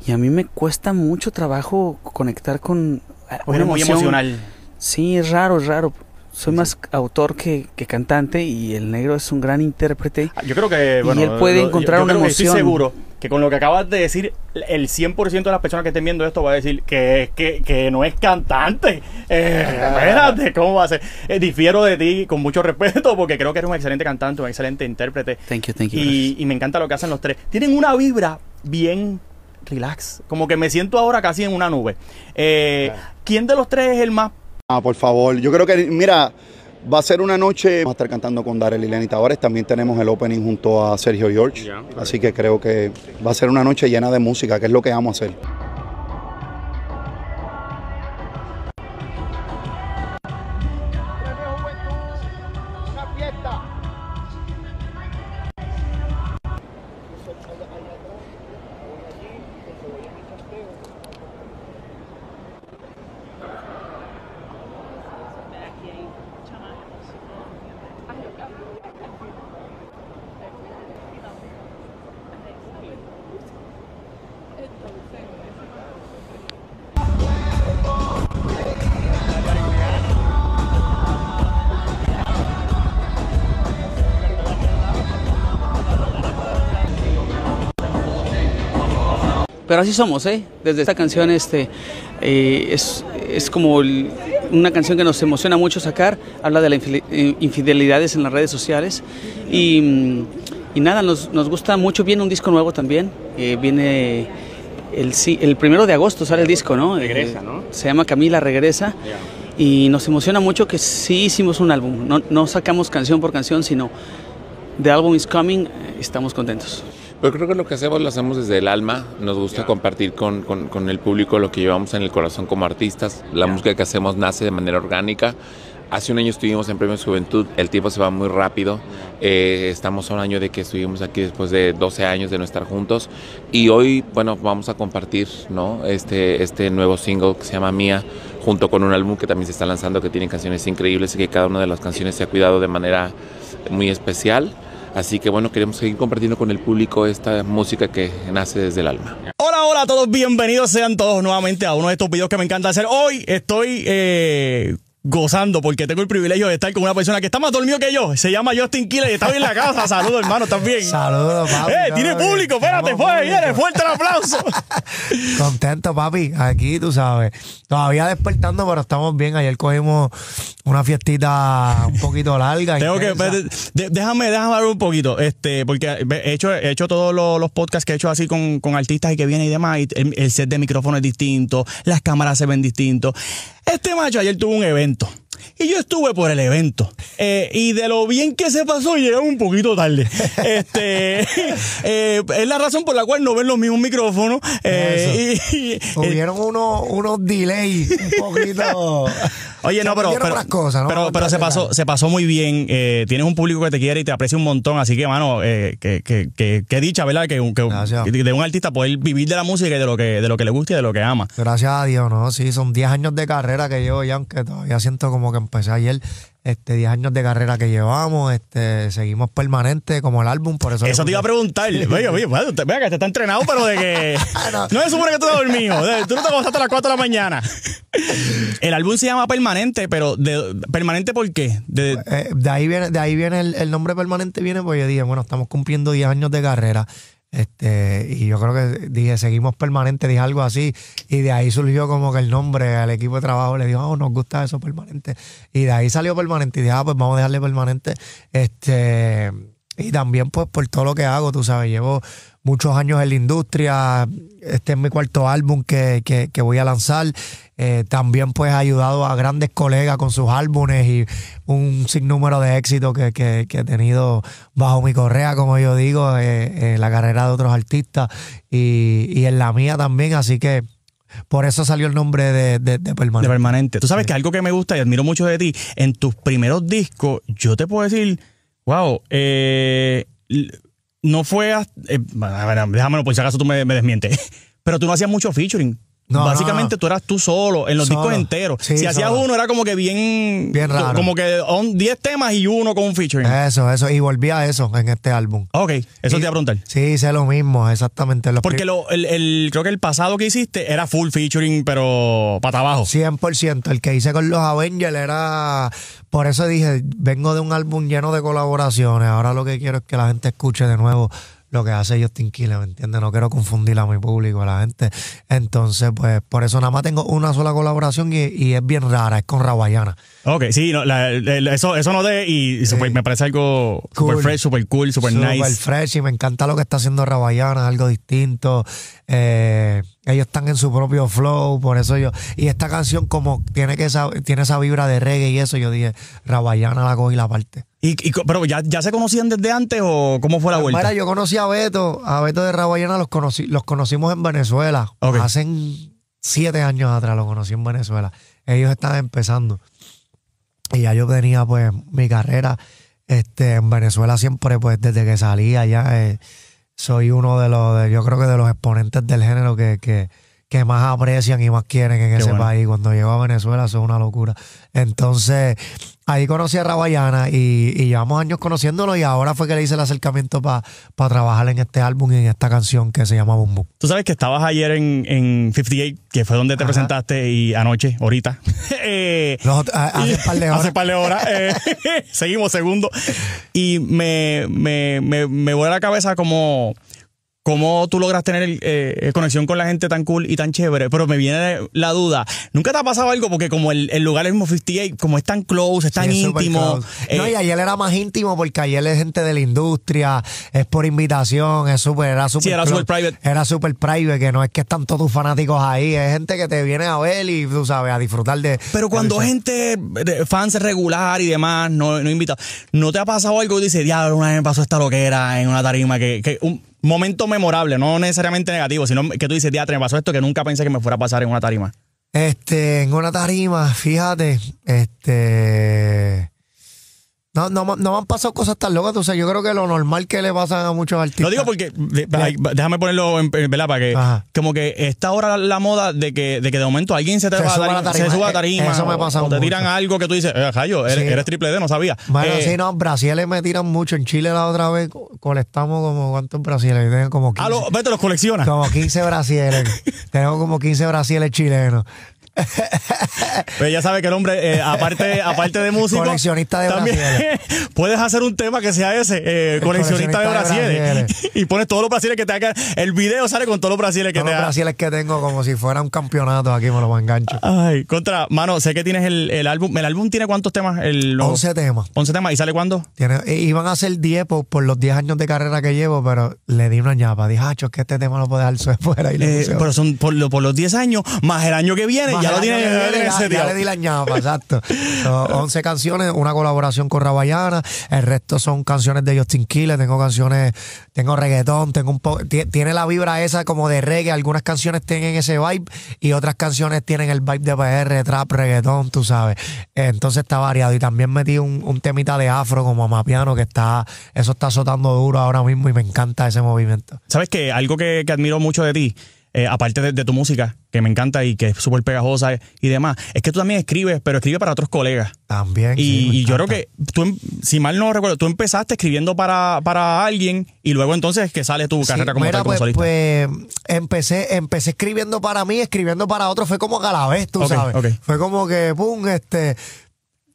y a mí me cuesta mucho trabajo conectar con eh, una emoción. muy emocional. Sí, es raro, es raro. Soy más autor que, cantante y el negro es un gran intérprete. Ah, yo creo que, bueno, y él puede encontrar una emoción. estoy seguro que con lo que acabas de decir, el 100% de las personas que estén viendo esto va a decir que, que, que no es cantante. Eh, espérate, ¿cómo va a ser? Disfiero eh, difiero de ti con mucho respeto porque creo que eres un excelente cantante, un excelente intérprete. Thank you, thank you. Y, y me encanta lo que hacen los tres. Tienen una vibra bien relax. Como que me siento ahora casi en una nube. Eh, ¿Quién de los tres es el más... Ah, por favor, yo creo que, mira, va a ser una noche, vamos a estar cantando con Darel y Lenny Tavares, también tenemos el opening junto a Sergio George, así que creo que va a ser una noche llena de música, que es lo que vamos a hacer. Pero así somos, ¿eh? Desde esta canción este, eh, es, como una canción que nos emociona mucho sacar, habla de las eh, infidelidades en las redes sociales y, mm, nada, nos, gusta mucho, viene un disco nuevo también, eh, viene el, el primero de agosto sale el disco, ¿no? Regresa, ¿no? Se llama Camila Regresa. y nos emociona mucho que sí hicimos un álbum. No, no, sacamos canción por canción, sino The Album is Coming, estamos contentos. Pero creo que lo que hacemos lo hacemos desde el alma. Nos gusta compartir con, con, el público lo que llevamos en el corazón como artistas. La música que hacemos nace de manera orgánica. Hace un año estuvimos en Premios Juventud, el tiempo se va muy rápido, eh, estamos a un año de que estuvimos aquí después de 12 años de no estar juntos y hoy, bueno, vamos a compartir ¿no? este, este nuevo single que se llama Mía, junto con un álbum que también se está lanzando que tiene canciones increíbles y que cada una de las canciones se ha cuidado de manera muy especial. Así que bueno, queremos seguir compartiendo con el público esta música que nace desde el alma. Hola, hola a todos, bienvenidos sean todos nuevamente a uno de estos videos que me encanta hacer. Hoy estoy eh, gozando porque tengo el privilegio de estar con una persona que está más dormido que yo. Se llama Justin Killer y está en la casa. Saludos, hermano, también. Saludos, papi. Eh, tiene público, espérate, fue, viene, fuerte el aplauso. Contento, papi. Aquí, tú sabes. Todavía despertando, pero estamos bien. Ayer cogimos una fiestita un poquito larga. Tengo que, déjame, déjame hablar un poquito, este, porque he hecho, he hecho todos los, podcasts que he hecho así con, con artistas y que vienen y demás. el, set de micrófono es distinto, las cámaras se ven distintas. Este macho ayer tuvo un evento. Y yo estuve por el evento. Eh, y de lo bien que se pasó, llegamos un poquito tarde. este, eh, es la razón por la cual no ven los mismos micrófonos. Eh, eh unos, unos delays un poquito. Oye, no, pero, pero, pero, se, pasó, se pasó muy bien. Eh, tienes un público que te quiere y te aprecia un montón. Así que, mano, eh, que, que, que, dicha, ¿verdad? Que, de un artista poder vivir de la música y de lo que, de lo que le gusta y de lo que ama. Gracias a Dios, ¿no? Sí, son 10 años de carrera que llevo ya, aunque todavía siento como que empecé ayer este 10 años de carrera que llevamos, este seguimos permanente como el álbum, por eso Eso te iba a preguntar. vea que te está entrenado, pero de que ah, no. se supone que tú te dormido, tú no te acostaste a las 4 de la mañana. El álbum se llama Permanente, pero de, permanente ¿por qué? De, eh, ahí viene de ahí viene el, nombre permanente viene porque yo dije, bueno, estamos cumpliendo 10 años de carrera este, y yo creo que dije, seguimos permanente, dije algo así, y de ahí surgió como que el nombre al equipo de trabajo, le dijo, oh, nos gusta eso permanente. Y de ahí salió permanente, y dije, ah, pues vamos a dejarle permanente. Este, y también pues por todo lo que hago, tú sabes, llevo muchos años en la industria, este es mi cuarto álbum que, voy a lanzar, eh, también pues he ayudado a grandes colegas con sus álbumes y un sinnúmero de éxitos que, he tenido bajo mi correa, como yo digo, en eh, eh, la carrera de otros artistas y, en la mía también, así que... Por eso salió el nombre de, de, Permanente. De Permanente. Tú sabes que algo que me gusta y admiro mucho de ti, en tus primeros discos, yo te puedo decir Wow. Eh, no fue. Hasta, eh, déjamelo, por si acaso tú me desmientes. Pero tú no hacías mucho featuring. Básicamente tú eras tú solo en los discos enteros. si hacías uno era como que bien. Bien raro. Como que 10 temas y uno con un featuring. Eso, eso. Y volví a eso en este álbum. Ok, eso te iba a preguntar. Sí, hice lo mismo, exactamente. Porque lo, el, creo que el pasado que hiciste era full featuring, pero pata abajo. 100%. El que hice con los Avengers era. Por eso dije, vengo de un álbum lleno de colaboraciones. Ahora lo que quiero es que la gente escuche de nuevo lo que hace Justin Kille, ¿me entiendes? No quiero confundir a mi público, a la gente. Entonces, pues, por eso nada más tengo una sola colaboración y, y es bien rara, es con Rawayana. Ok, sí, eso, no de, y me parece algo super fresh, super cool, super, nice. Super fresh y me encanta lo que está haciendo Rawayana, algo distinto. Eh, ellos están en su propio flow, por eso yo. Y esta canción, como tiene que esa, tiene esa vibra de reggae y eso, yo dije, Rabayana la cogí la parte. ¿Y, pero ya, ya, se conocían desde antes o cómo fue la vuelta? Mira, yo conocí a Beto, a Beto de Rabayana los, conocimos en Venezuela. hacen Hace siete años atrás los conocí en Venezuela. Ellos estaban empezando. Y ya yo tenía pues mi carrera este, en Venezuela siempre, pues desde que salía ya. Eh, soy uno de los, yo creo que de los exponentes del género que, que, que más aprecian y más quieren en ese país. Cuando llegó a Venezuela, eso es una locura. Entonces, ahí conocí a Rabayana y, llevamos años conociéndolo y ahora fue que le hice el acercamiento para trabajar en este álbum y en esta canción que se llama Bumbo. Tú sabes que estabas ayer en, en 58, que fue donde te presentaste y anoche, ahorita. Eh, hace un par de horas. hace eh, par de horas. seguimos, segundo. Y me, me, me voy a la cabeza como ¿Cómo tú logras tener eh, eh, conexión con la gente tan cool y tan chévere? Pero me viene la duda. ¿Nunca te ha pasado algo? Porque como el, lugar es mismo 58, como es tan close, es tan íntimo. Eh, no, y ayer era más íntimo porque ayer es gente de la industria, es por invitación, es súper, era súper. Sí, era súper private. Era súper private, que no es que están todos tus fanáticos ahí, es gente que te viene a ver y tú sabes, a disfrutar de. Pero cuando gente, fans regular y demás, no, invita, ¿no te ha pasado algo que dice, Ya, una vez me pasó esta loquera en una tarima que, que un, momento memorable, no necesariamente negativo, sino que tú dices, teatro, me pasó esto que nunca pensé que me fuera a pasar en una tarima. Este, en una tarima, fíjate, este. No, no, no me han pasado cosas tan locas. O sea, yo creo que lo normal que le pasan a muchos artistas. Lo digo porque, déjame ponerlo en, ¿verdad? Para que, como que está ahora la moda de que de, que de momento alguien se te va a dar se suba tarima. me o, te tiran algo que tú dices, eh, Jayo, eres, triple D, no sabía. Bueno, eh, sí, no, en me tiran mucho. En Chile la otra vez colectamos como, ¿cuántos brasiles? Como 15. Ah, vete, los coleccionas. Como 15 brasiles. Tenemos como 15 brasiles chilenos. Pero pues ya sabe que el hombre, eh, aparte, aparte de músico. Coleccionista de también Puedes hacer un tema que sea ese, eh, coleccionista, de brasiles. y pones todos los brasiles que te hagan. El video sale con todos los brasiles que te Los brasiles que tengo, como si fuera un campeonato aquí, me lo los engancho. Ay, contra, mano, sé que tienes el, álbum. ¿El álbum tiene cuántos temas? 11 temas. 11 temas. ¿Y sale cuándo? iban a ser 10 por, los 10 años de carrera que llevo, pero le di una ñapa. Dije, ah, que este tema lo puede dejar fuera. Y eh, pero son por, los 10 años, más el año que viene, ya le di la ñapa, exacto. 11 canciones, una colaboración con Rabayana, el resto son canciones de Justin Kille, tengo canciones, tengo reggaetón, tengo un tiene la vibra esa como de reggae, algunas canciones tienen ese vibe y otras canciones tienen el vibe de PR, trap, reggaetón, tú sabes. Entonces está variado y también metí un, temita de afro como Amapiano que está, eso está azotando duro ahora mismo y me encanta ese movimiento. ¿Sabes qué? Algo que, que admiro mucho de ti eh, aparte de, tu música, que me encanta y que es súper pegajosa y demás, es que tú también escribes, pero escribes para otros colegas. También. Y, yo creo que tú, em, si mal no recuerdo, tú empezaste escribiendo para, para alguien y luego entonces que sale tu carrera como, tal, como pues, solista. Pues, empecé, empecé escribiendo para mí, escribiendo para otros, fue como a la vez, tú sabes. Fue como que, pum, este,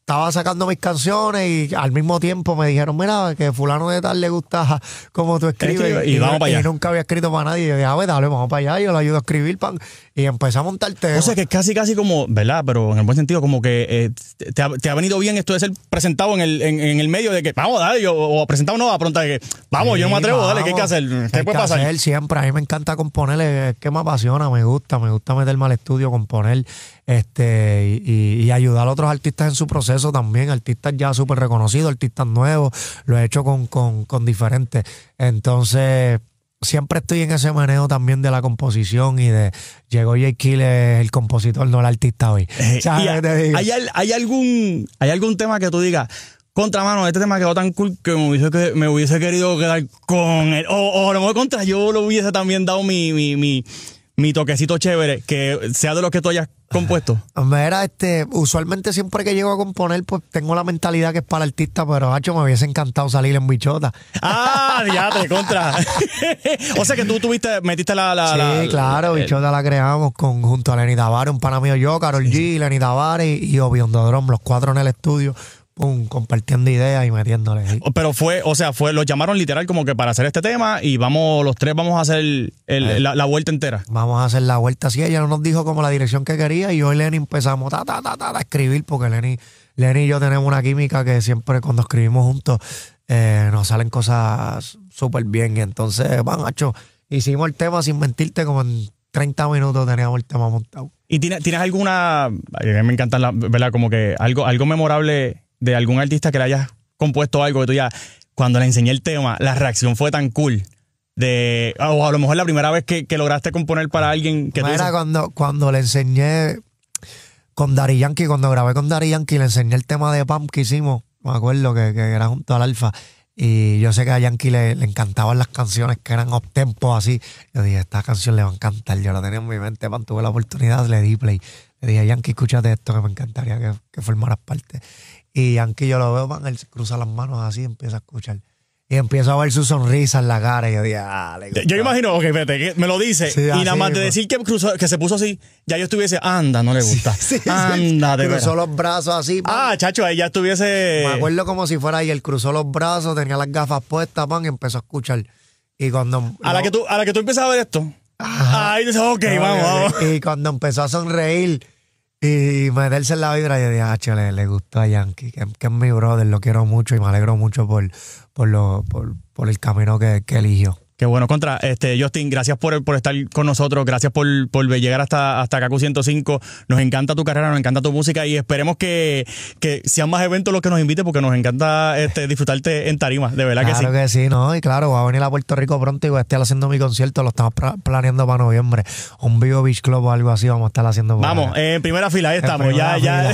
estaba sacando mis canciones y al mismo tiempo me dijeron, mira, que fulano de tal le gusta como tú escribes. y, nunca había escrito para nadie. Y yo dije, a ah, ver, pues dale, vamos para allá. Yo lo ayudo a escribir. Pan y empecé a montar O sea, que es casi, casi como, ¿verdad? Pero en el buen sentido, como que eh, te, ha, venido bien esto de ser presentado en el, en, el medio de que, vamos, dale, yo, o presentado no, a pronto de que, vamos, yo no me atrevo, dale, ¿qué hay que hacer? ¿Qué puede pasar? Hacer siempre, a mí me encanta componer, es que me apasiona, me gusta, me gusta meterme al estudio, componer este y, ayudar a otros artistas en su proceso también, artistas ya súper reconocidos, artistas nuevos, lo he hecho con, con diferentes. Entonces siempre estoy en ese manejo también de la composición y de llegó J. el compositor, no el artista hoy. Eh, ¿Sabes Hay, algún, ¿Hay algún tema que tú digas? Contramano, este tema quedó tan cool que me hubiese, querido quedar con él. O, o no lo contra yo lo hubiese también dado mi, mi, mi toquecito chévere, que sea de lo que tú hayas compuesto. Mira, este, usualmente siempre que llego a componer, pues tengo la mentalidad que es para el artista, pero hacho, me hubiese encantado salir en bichota. Ah, ya te contra. o sea que tú tuviste, metiste la. sí, claro, bichota la creamos con, junto a Lenny Tavares, un pana mío yo, Carol G, Lenny Tavares y, y los cuatro en el estudio compartiendo ideas y metiéndole. Ahí. Oh, pero fue, o sea, fue, los llamaron literal como que para hacer este tema y vamos, los tres vamos a hacer la, vuelta entera. Vamos a hacer la vuelta así. Ella no nos dijo como la dirección que quería y hoy Lenny empezamos ta, ta, ta, a escribir porque Lenny, Lenny y yo tenemos una química que siempre cuando escribimos juntos eh, nos salen cosas súper bien. Y entonces, van, hicimos el tema sin mentirte como en 30 minutos teníamos el tema montado. ¿Y tienes, tienes alguna, me encanta, la, ¿verdad? Como que algo, algo memorable de algún artista que le hayas compuesto algo que tú ya, cuando le enseñé el tema, la reacción fue tan cool de o a lo mejor la primera vez que, lograste componer para alguien que no Era cuando cuando le enseñé con Dari Yankee cuando grabé con Dari Yankee le enseñé el tema de Pam que hicimos me acuerdo que, era junto al Alfa y yo sé que a Yankee le, encantaban las canciones que eran off así yo dije esta canción le va a encantar yo la tenía en mi mente cuando tuve la oportunidad le di play le dije Yankee escúchate esto que me encantaría que, que formaras parte y aunque yo lo veo, man, él cruza las manos así y empieza a escuchar. Y empiezo a ver su sonrisa en la cara. Y yo digo, ah, le Yo imagino, ok, me lo dice. y nada más de decir que, se puso así, ya yo estuviese, anda, no le gusta. anda, de Cruzó los brazos así. Ah, chacho, ahí ya estuviese. Me acuerdo como si fuera ahí. Él cruzó los brazos, tenía las gafas puestas, man, y empezó a escuchar. Y cuando. A, la, que tú, a la que tú empiezas a ver esto. dices, ok, vamos, vamos. Y cuando empezó a sonreír y meterse en la vibra y de ah, le, le, gustó a Yankee, que, es mi brother, lo quiero mucho y me alegro mucho por, por, lo, por, por el camino que eligió. Qué bueno, contra. Este, Justin, gracias por, por estar con nosotros, gracias por, por llegar hasta, hasta KQ105. Nos encanta tu carrera, nos encanta tu música y esperemos que, que sean más eventos los que nos invites porque nos encanta este, disfrutarte en tarima, de verdad que sí. Claro que sí, ¿no? Y claro, voy a venir a Puerto Rico pronto y voy a estar haciendo mi concierto, lo estamos planeando para noviembre. Un Vivo Beach Club o algo así vamos a estar haciendo. vamos, en primera fila, ahí estamos, ya, ya.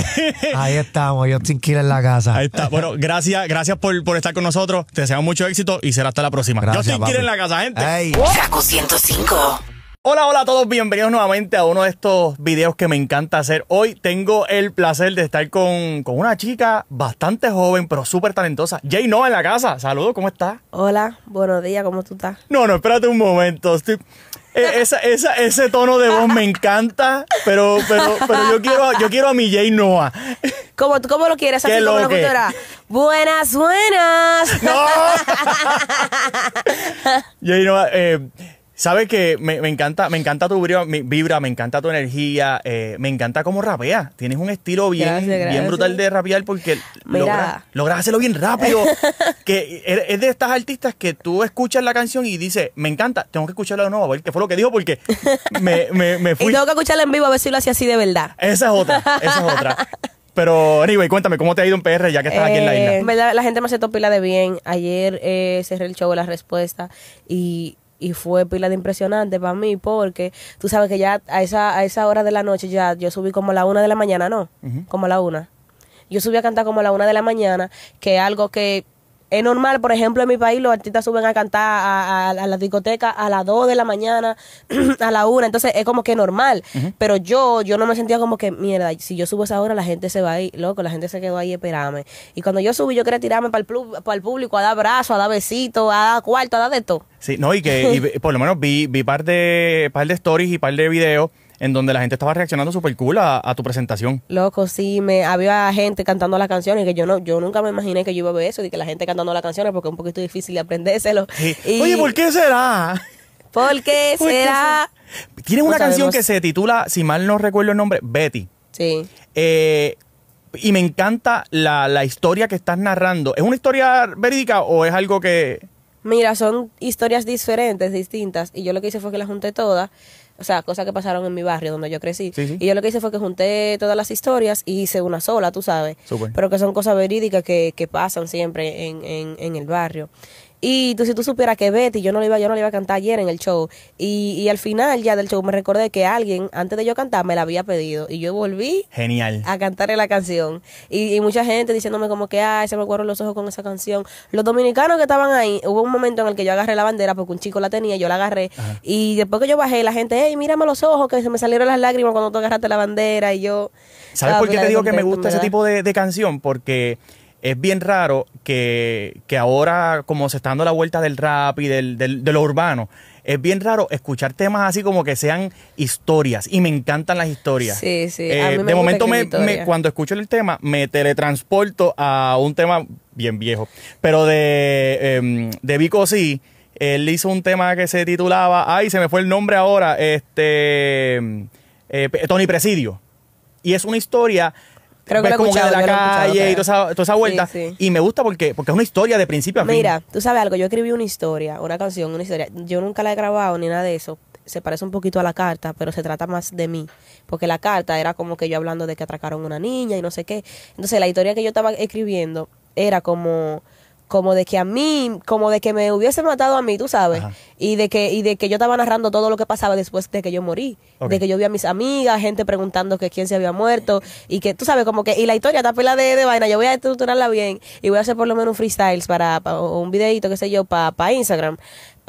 ahí estamos, Justin Killer en la casa. Ahí está. Bueno, gracias, gracias por, por estar con nosotros. Te deseamos mucho éxito y será hasta la próxima. Justin Killer en la casa esa Hola, hola a todos, bienvenidos nuevamente a uno de estos videos que me encanta hacer. Hoy tengo el placer de estar con, una chica bastante joven, pero súper talentosa. Jay Noah en la casa. Saludos, ¿cómo estás? Hola, buenos días, ¿cómo tú estás? No, no, espérate un momento. E, ese tono de voz me encanta, pero, pero, pero yo quiero, yo quiero a mi Jay Noah. ¿Cómo, lo quieres? hacer lo Buenas, buenas. ¡No! Eh, Sabes que me, encanta, me encanta tu vibra, me encanta tu energía, eh, me encanta cómo rapeas. Tienes un estilo bien, bien brutal de rapear porque logras hacerlo bien rápido. que es de estas artistas que tú escuchas la canción y dices, me encanta, tengo que escucharla de nuevo a ver qué fue lo que dijo porque me, me, me fui. Y tengo que escucharla en vivo a ver si lo hacía así de verdad. Esa es otra, esa es otra. Pero, anyway, cuéntame, ¿cómo te ha ido un PR ya que estás aquí en la isla? Eh, la gente me aceptó pila de bien. Ayer eh, cerré el show de la respuesta y, fue pila de impresionante para mí porque tú sabes que ya a esa, a esa hora de la noche ya yo subí como a la una de la mañana, ¿no? Como a la una. Yo subí a cantar como a la una de la mañana, que algo que es normal, por ejemplo, en mi país los artistas suben a cantar a, a, las discotecas a las 2 de la mañana, a la 1, entonces es como que normal. Pero yo, yo no me sentía como que, mierda, si yo subo esa hora la gente se va ahí, loco, la gente se quedó ahí esperame. Y cuando yo subí yo quería tirarme para el, el público a dar abrazos, a dar besitos, a dar cuarto, a dar de todo. Sí, no, y que por lo menos vi, vi par, de, par de stories y par de videos en donde la gente estaba reaccionando súper cool a, tu presentación. Loco, sí, me había gente cantando las canciones que yo no, yo nunca me imaginé que yo iba a ver eso y que la gente cantando las canciones porque es un poquito difícil de aprendérselo. Oye, ¿por qué será? ¿Por qué será? Tienes una canción que se titula, si mal no recuerdo el nombre, Betty. Sí. Eh, y me encanta la, la historia que estás narrando. ¿Es una historia verídica o es algo que.? mira, son historias diferentes, distintas. Y yo lo que hice fue que las junté todas. O sea, cosas que pasaron en mi barrio donde yo crecí. Y yo lo que hice fue que junté todas las historias y hice una sola, tú sabes. Pero que son cosas verídicas que, que pasan siempre en, en el barrio. Y tú, si tú supieras que Betty, yo no le iba, yo no le iba a cantar ayer en el show. Y, al final ya del show me recordé que alguien, antes de yo cantar, me la había pedido. Y yo volví Genial. a cantarle la canción. Y, mucha gente diciéndome como que, ay, se me acuerdo los ojos con esa canción. Los dominicanos que estaban ahí, hubo un momento en el que yo agarré la bandera porque un chico la tenía, yo la agarré. Y después que yo bajé, la gente, hey, mírame los ojos, que se me salieron las lágrimas cuando tú agarraste la bandera. Y yo... ¿Sabes por ah, qué te digo que me gusta ese tipo de, de canción? Porque es bien raro que, ahora, como se está dando la vuelta del rap y de lo urbano, es bien raro escuchar temas así como que sean historias. Y me encantan las historias. Sí, sí. a eh, mí de momento, me, cuando escucho el tema, me teletransporto a un tema bien viejo. Pero de, em, de Vico sí, él hizo un tema que se titulaba, ay, se me fue el nombre ahora, este, eh, Tony Presidio. Y es una historia Creo que lo como de la calle y toda esa, vuelta. Y me gusta porque, porque es una historia de principio a fin. Mira, tú sabes algo, yo escribí una historia, una canción, una historia. Yo nunca la he grabado ni nada de eso. Se parece un poquito a la carta, pero se trata más de mí. Porque la carta era como que yo hablando de que atracaron a una niña y no sé qué. Entonces la historia que yo estaba escribiendo era como como de que a mí, como de que me hubiesen matado a mí, tú sabes, y de que y de que yo estaba narrando todo lo que pasaba después de que yo morí, de que yo vi a mis amigas, gente preguntando que quién se había muerto y que tú sabes como que y la historia está pela de, vaina, yo voy a estructurarla bien y voy a hacer por lo menos un freestyle para, para un videito, qué sé yo, para, para Instagram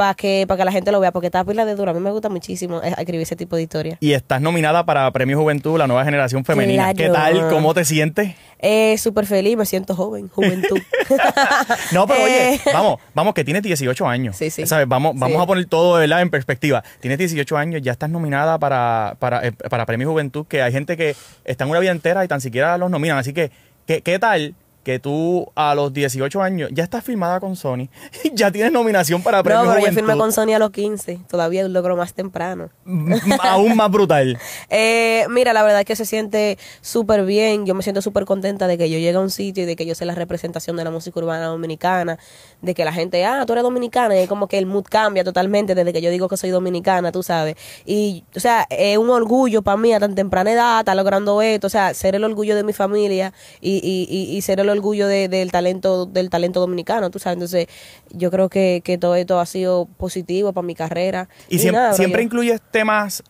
para que, para que la gente lo vea, porque está pila de dura. A mí me gusta muchísimo eh, escribir ese tipo de historia. Y estás nominada para Premio Juventud, la nueva generación femenina. ¿Qué tal? ¿Cómo te sientes? Eh, súper feliz, me siento joven, juventud. no, pero oye, eh. vamos, vamos, que tienes 18 años. Sí, sí. Vamos, vamos a poner todo ¿verdad? en perspectiva. Tienes 18 años, ya estás nominada para, para, Premio Juventud, que hay gente que está en una vida entera y tan siquiera los nominan. Así que, ¿qué, qué tal? que tú a los 18 años ya estás firmada con Sony, ya tienes nominación para premio. No, yo firmé con Sony a los 15, todavía un logro más temprano. Mm, aún más brutal. Eh, mira, la verdad es que se siente súper bien, yo me siento súper contenta de que yo llegue a un sitio y de que yo sea la representación de la música urbana dominicana, de que la gente, ah, tú eres dominicana, y es como que el mood cambia totalmente desde que yo digo que soy dominicana, tú sabes. Y, o sea, es un orgullo para mí a tan temprana edad, estar logrando esto, o sea, ser el orgullo de mi familia y, y, y, y ser el orgullo del talento del talento dominicano, tú sabes. Entonces, yo creo que, que todo esto ha sido positivo para mi carrera. Y, siempre, siempre incluyes temas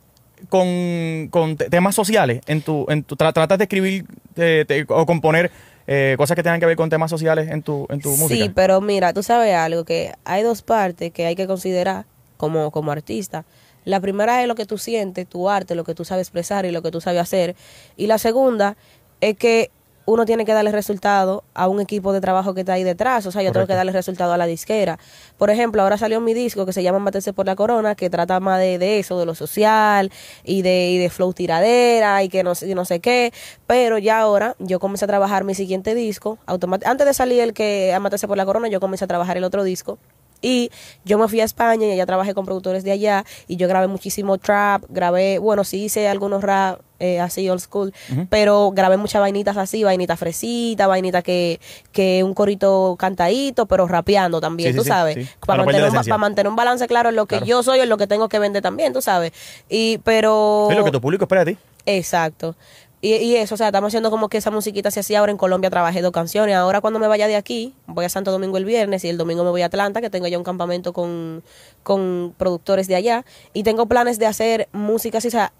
con, con, temas sociales en tu en tu tratas de escribir eh, o componer eh, cosas que tengan que ver con temas sociales en tu en tu música. Sí, pero mira, tú sabes algo que hay dos partes que hay que considerar como como artista. La primera es lo que tú sientes, tu arte, lo que tú sabes expresar y lo que tú sabes hacer. Y la segunda es que uno tiene que darle resultado a un equipo de trabajo que está ahí detrás. O sea, yo tengo que darle resultado a la disquera. Por ejemplo, ahora salió mi disco que se llama Matarse por la Corona, que trata más de, eso, de lo social y de, y de flow tiradera y que no, no sé qué. Pero ya ahora yo comencé a trabajar mi siguiente disco. Antes de salir el que a por la Corona, yo comencé a trabajar el otro disco. Y yo me fui a España y allá trabajé con productores de allá y yo grabé muchísimo trap, grabé, bueno, sí hice algunos rap eh, así old school, pero grabé muchas vainitas así, vainita fresita, vainita que, que un corito cantadito, pero rapeando también, tú sabes, Para, mantener un, balance claro en lo que yo soy, en lo que tengo que vender también, tú sabes. Y pero es lo que tu público espera de ti. Exacto. Y, y, eso, o sea, estamos haciendo como que esa musiquita se hacía. Ahora en Colombia trabajé dos canciones. Ahora cuando me vaya de aquí, voy a Santo Domingo el viernes y el domingo me voy a Atlanta, que tengo ya un campamento con, con productores de allá. Y tengo planes de hacer música así, o sea,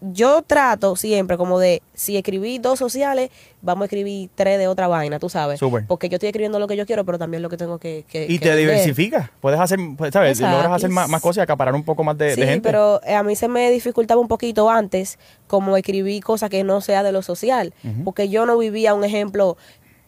yo trato siempre como de, si escribí dos sociales, vamos a escribir tres de otra vaina, tú sabes. Porque yo estoy escribiendo lo que yo quiero, pero también lo que tengo que... que y te diversificas, puedes hacer, pues, ¿sabes? Logras hacer más, cosas y acaparar un poco más de, sí, gente. pero eh, a mí se me dificultaba un poquito antes como escribir cosas que no sea de lo social, porque yo no vivía un ejemplo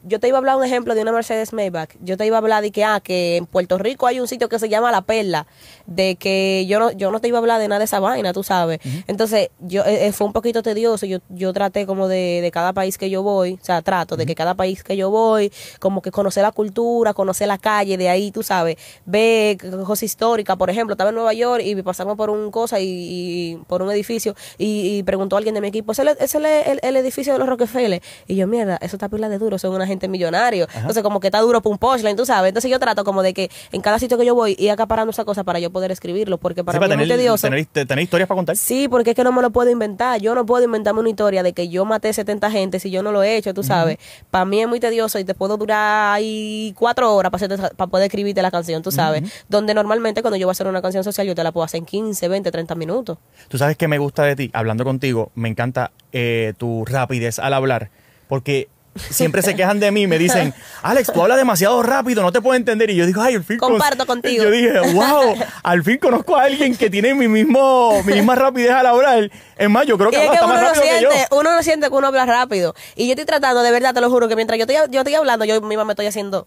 yo te iba a hablar un ejemplo de una Mercedes Maybach. Yo te iba a hablar de que, ah, que en Puerto Rico hay un sitio que se llama La Perla, de que yo no, yo no te iba a hablar de nada de esa vaina, tú sabes. Entonces, yo eh, eh, fue un poquito tedioso. Yo, yo traté como de, cada país que yo voy, o sea, trato de que cada país que yo voy, como que conocer la cultura, conocer la calle de ahí, tú sabes, ve cosas históricas. Por ejemplo, estaba en Nueva York y pasamos por un cosa y, por un edificio y, preguntó alguien de mi equipo, ¿ese es el, edificio de los Rockefeller? Y yo, mierda, eso está pila de duro, son una gente millonario. Entonces, como que está duro para un postline, tú sabes. Entonces, yo trato como de que en cada sitio que yo voy, ir acaparando esa cosa para yo poder escribirlo, porque para mí es tedioso. Tener, historias para contar? Sí, porque es que no me lo puedo inventar. Yo no puedo inventarme una historia de que yo maté 70 gente si yo no lo he hecho, tú sabes. Para mí es muy tedioso y te puedo durar ahí cuatro horas para, para poder escribirte la canción, tú sabes. Donde normalmente cuando yo voy a hacer una canción social, yo te la puedo hacer en 15, 20, 30 minutos. Tú sabes que me gusta de ti, hablando contigo, me encanta eh, tu rapidez al hablar, porque siempre se quejan de mí, me dicen, Alex, tú hablas demasiado rápido, no te puedo entender. Y yo digo, ay, al fin. Comparto contigo. Yo dije, wow, al fin conozco a alguien que tiene mi, mismo, mi misma rapidez al hablar. Es más, yo creo que, uno más rápido siente, que Uno no siente que uno habla rápido. Y yo estoy tratando, de verdad, te lo juro, que mientras yo estoy, yo estoy hablando, yo misma me estoy haciendo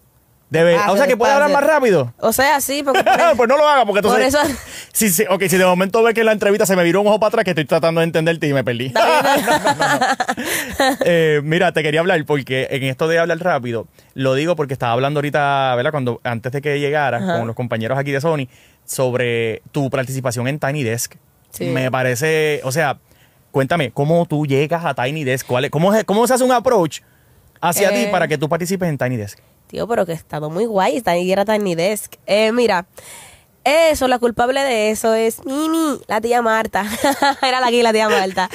de ah, o sea, que puede hablar más rápido. O sea, sí, porque. Ah, pues no lo haga, porque entonces. Por eso. Sí ok, si de momento ve que la entrevista se me viró un ojo para atrás, que estoy tratando de entenderte y me perdí. Eh, mira, te quería hablar porque en esto de hablar rápido, lo digo porque estaba hablando ahorita, ¿verdad? Cuando, antes de que llegara, con los compañeros aquí de Sony, sobre tu participación en Tiny Desk. Sí. Me parece. O sea, cuéntame, ¿cómo tú llegas a Tiny Desk? es, cómo, se hace un approach hacia ti eh. para que tú participes en Tiny Desk? Yo, pero que he estado muy guay, está y era Tiny Desk. Eh, mira, eso, la culpable de eso es Mimi, la tía Marta. era la aquí la tía Marta.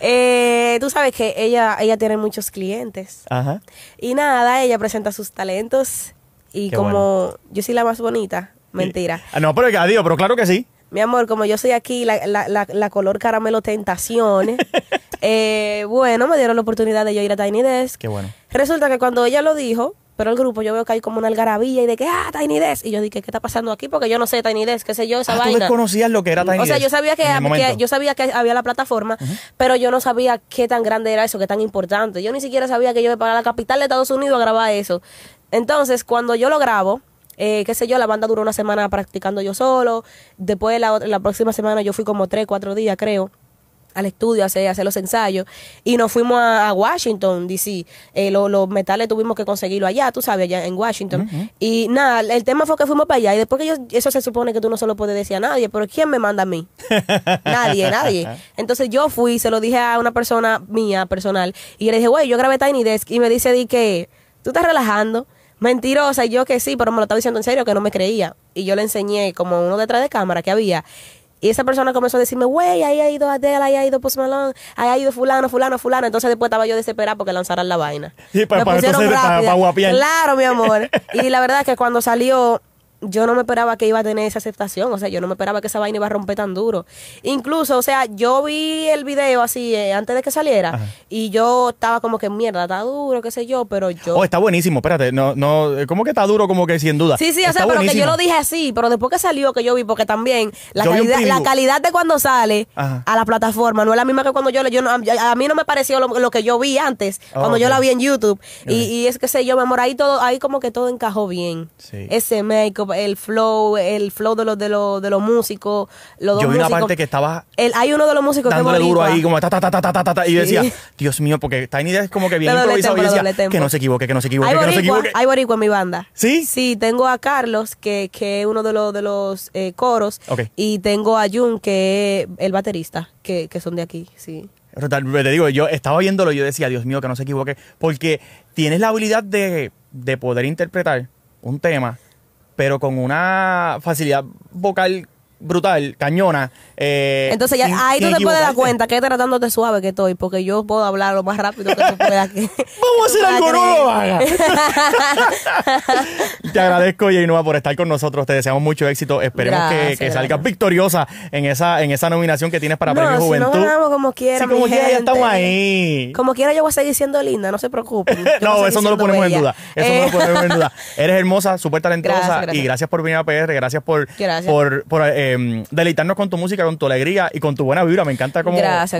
Eh, tú sabes que ella, ella tiene muchos clientes. Ajá. Y nada, ella presenta sus talentos. Y como yo soy la más bonita, mentira. Ah, no, pero adiós, pero claro que sí. Mi amor, como yo soy aquí, la, la, la, color caramelo tentaciones. Eh, bueno, me dieron la oportunidad de yo ir a Tiny Desk. Qué bueno. Resulta que cuando ella lo dijo, pero el grupo yo veo que hay como una algarabía y de que, ah, Tiny Y yo dije, ¿qué está pasando aquí? Porque yo no sé Tiny Desk, qué sé yo, esa ah, Tú desconocías lo que era mm, Tiny Desk. O sea, yo sabía que, yo sabía que había la plataforma, pero yo no sabía qué tan grande era eso, qué tan importante. Yo ni siquiera sabía que yo iba a pagar la capital de Estados Unidos a grabar eso. Entonces, cuando yo lo grabo, eh, qué sé yo, la banda duró una semana practicando yo solo. Después, la, la próxima semana, yo fui como tres, cuatro días, creo al estudio a hacer, los ensayos y nos fuimos a, Washington, D.C. Eh, los metales tuvimos que conseguirlo allá, tú sabes, allá en Washington. Y nada, el tema fue que fuimos para allá y después que yo, eso se supone que tú no se lo puedes decir a nadie, pero ¿quién me manda a mí? nadie, nadie. Entonces yo fui, se lo dije a una persona mía, personal, y le dije, güey, yo grabé Tiny Desk y me dice, di que tú estás relajando. Mentirosa, y yo que sí, pero me lo estaba diciendo en serio, que no me creía. Y yo le enseñé como uno detrás de cámara que había. Y esa persona comenzó a decirme, güey, ahí ha ido Adele, ahí ha ido Post Malone, ahí ha ido fulano, fulano, fulano. Entonces después estaba yo desesperada porque lanzaran la vaina. Sí, para, para, Claro, mi amor. y la verdad es que cuando salió, yo no me esperaba que iba a tener esa aceptación, o sea, yo no me esperaba que esa vaina iba a romper tan duro. Incluso, o sea, yo vi el video así eh, antes de que saliera y yo estaba como que mierda, está duro, qué sé yo, pero yo... Oh, está buenísimo, espérate, no, no, eh, ¿cómo que está duro? Como que sin duda. Sí, sí, o sea, pero que yo lo dije así, pero después que salió que yo vi, porque también la, calidad, la calidad, de cuando sale a la plataforma no es la misma que cuando yo, yo a, mí no me pareció lo, que yo vi antes, ah, cuando yo la vi en YouTube. Y, es que sé yo, mi amor, ahí todo, ahí como que todo encajó bien. Ese make el flow, el flow de los de los de los músicos, los Yo dos vi una parte que estaba el, hay uno de los músicos dándole duro ahí como ta ta ta ta ta ta, y yo decía, Dios mío, porque Tiny es como que bien improvisado decía, que no se equivoque, que no se equivoque, hay que no se equivoque. Hay boricua en mi banda. ¿Sí? Sí, tengo a Carlos que que es uno de los de los eh, coros y tengo a Jun que es el baterista que, que son de aquí, sí. Te digo, yo estaba viéndolo y yo decía, Dios mío, que no se equivoque, porque tienes la habilidad de, de poder interpretar un tema pero con una facilidad vocal brutal, cañona. Eh, Entonces ya, ahí tú te puedes dar cuenta que tratando de suave que estoy, porque yo puedo hablar lo más rápido que tú puedas. Vamos a hacer algo, nuevo te agradezco, Yenua, por estar con nosotros. Te deseamos mucho éxito. Esperemos que, que salgas victoriosa en esa, en esa nominación que tienes para Premio Juventud. No como quiera, como ya estamos ahí. Como quiera, yo voy a seguir siendo linda, no se preocupen. no, eso no lo ponemos en duda. Eso no lo eh. ponemos en duda. Eres hermosa, súper talentosa y gracias por venir a PR, gracias por, eh, Em, delitarnos deleitarnos con tu música, con tu alegría y con tu buena vibra. Me encanta cómo, gracias,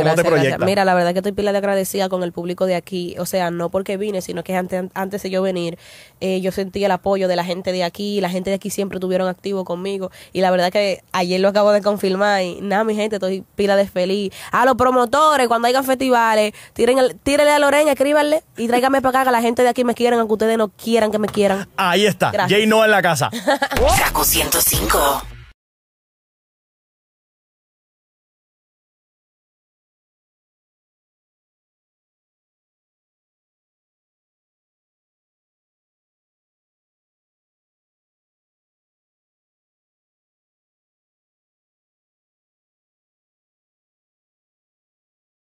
Mira, la verdad que estoy pila de agradecida con el público de aquí. O sea, no porque vine, sino que antes, de yo venir, eh, yo sentí el apoyo de la gente de aquí. La gente de aquí siempre estuvieron activo conmigo. Y la verdad que ayer lo acabo de confirmar. Y nada, mi gente, estoy pila de feliz. A los promotores, cuando hayan festivales, tiren el, tírenle a Lorena, escríbanle y tráigame para acá que la gente de aquí me quieran, aunque ustedes no quieran que me quieran. Ahí está. Jay no en la casa. 105.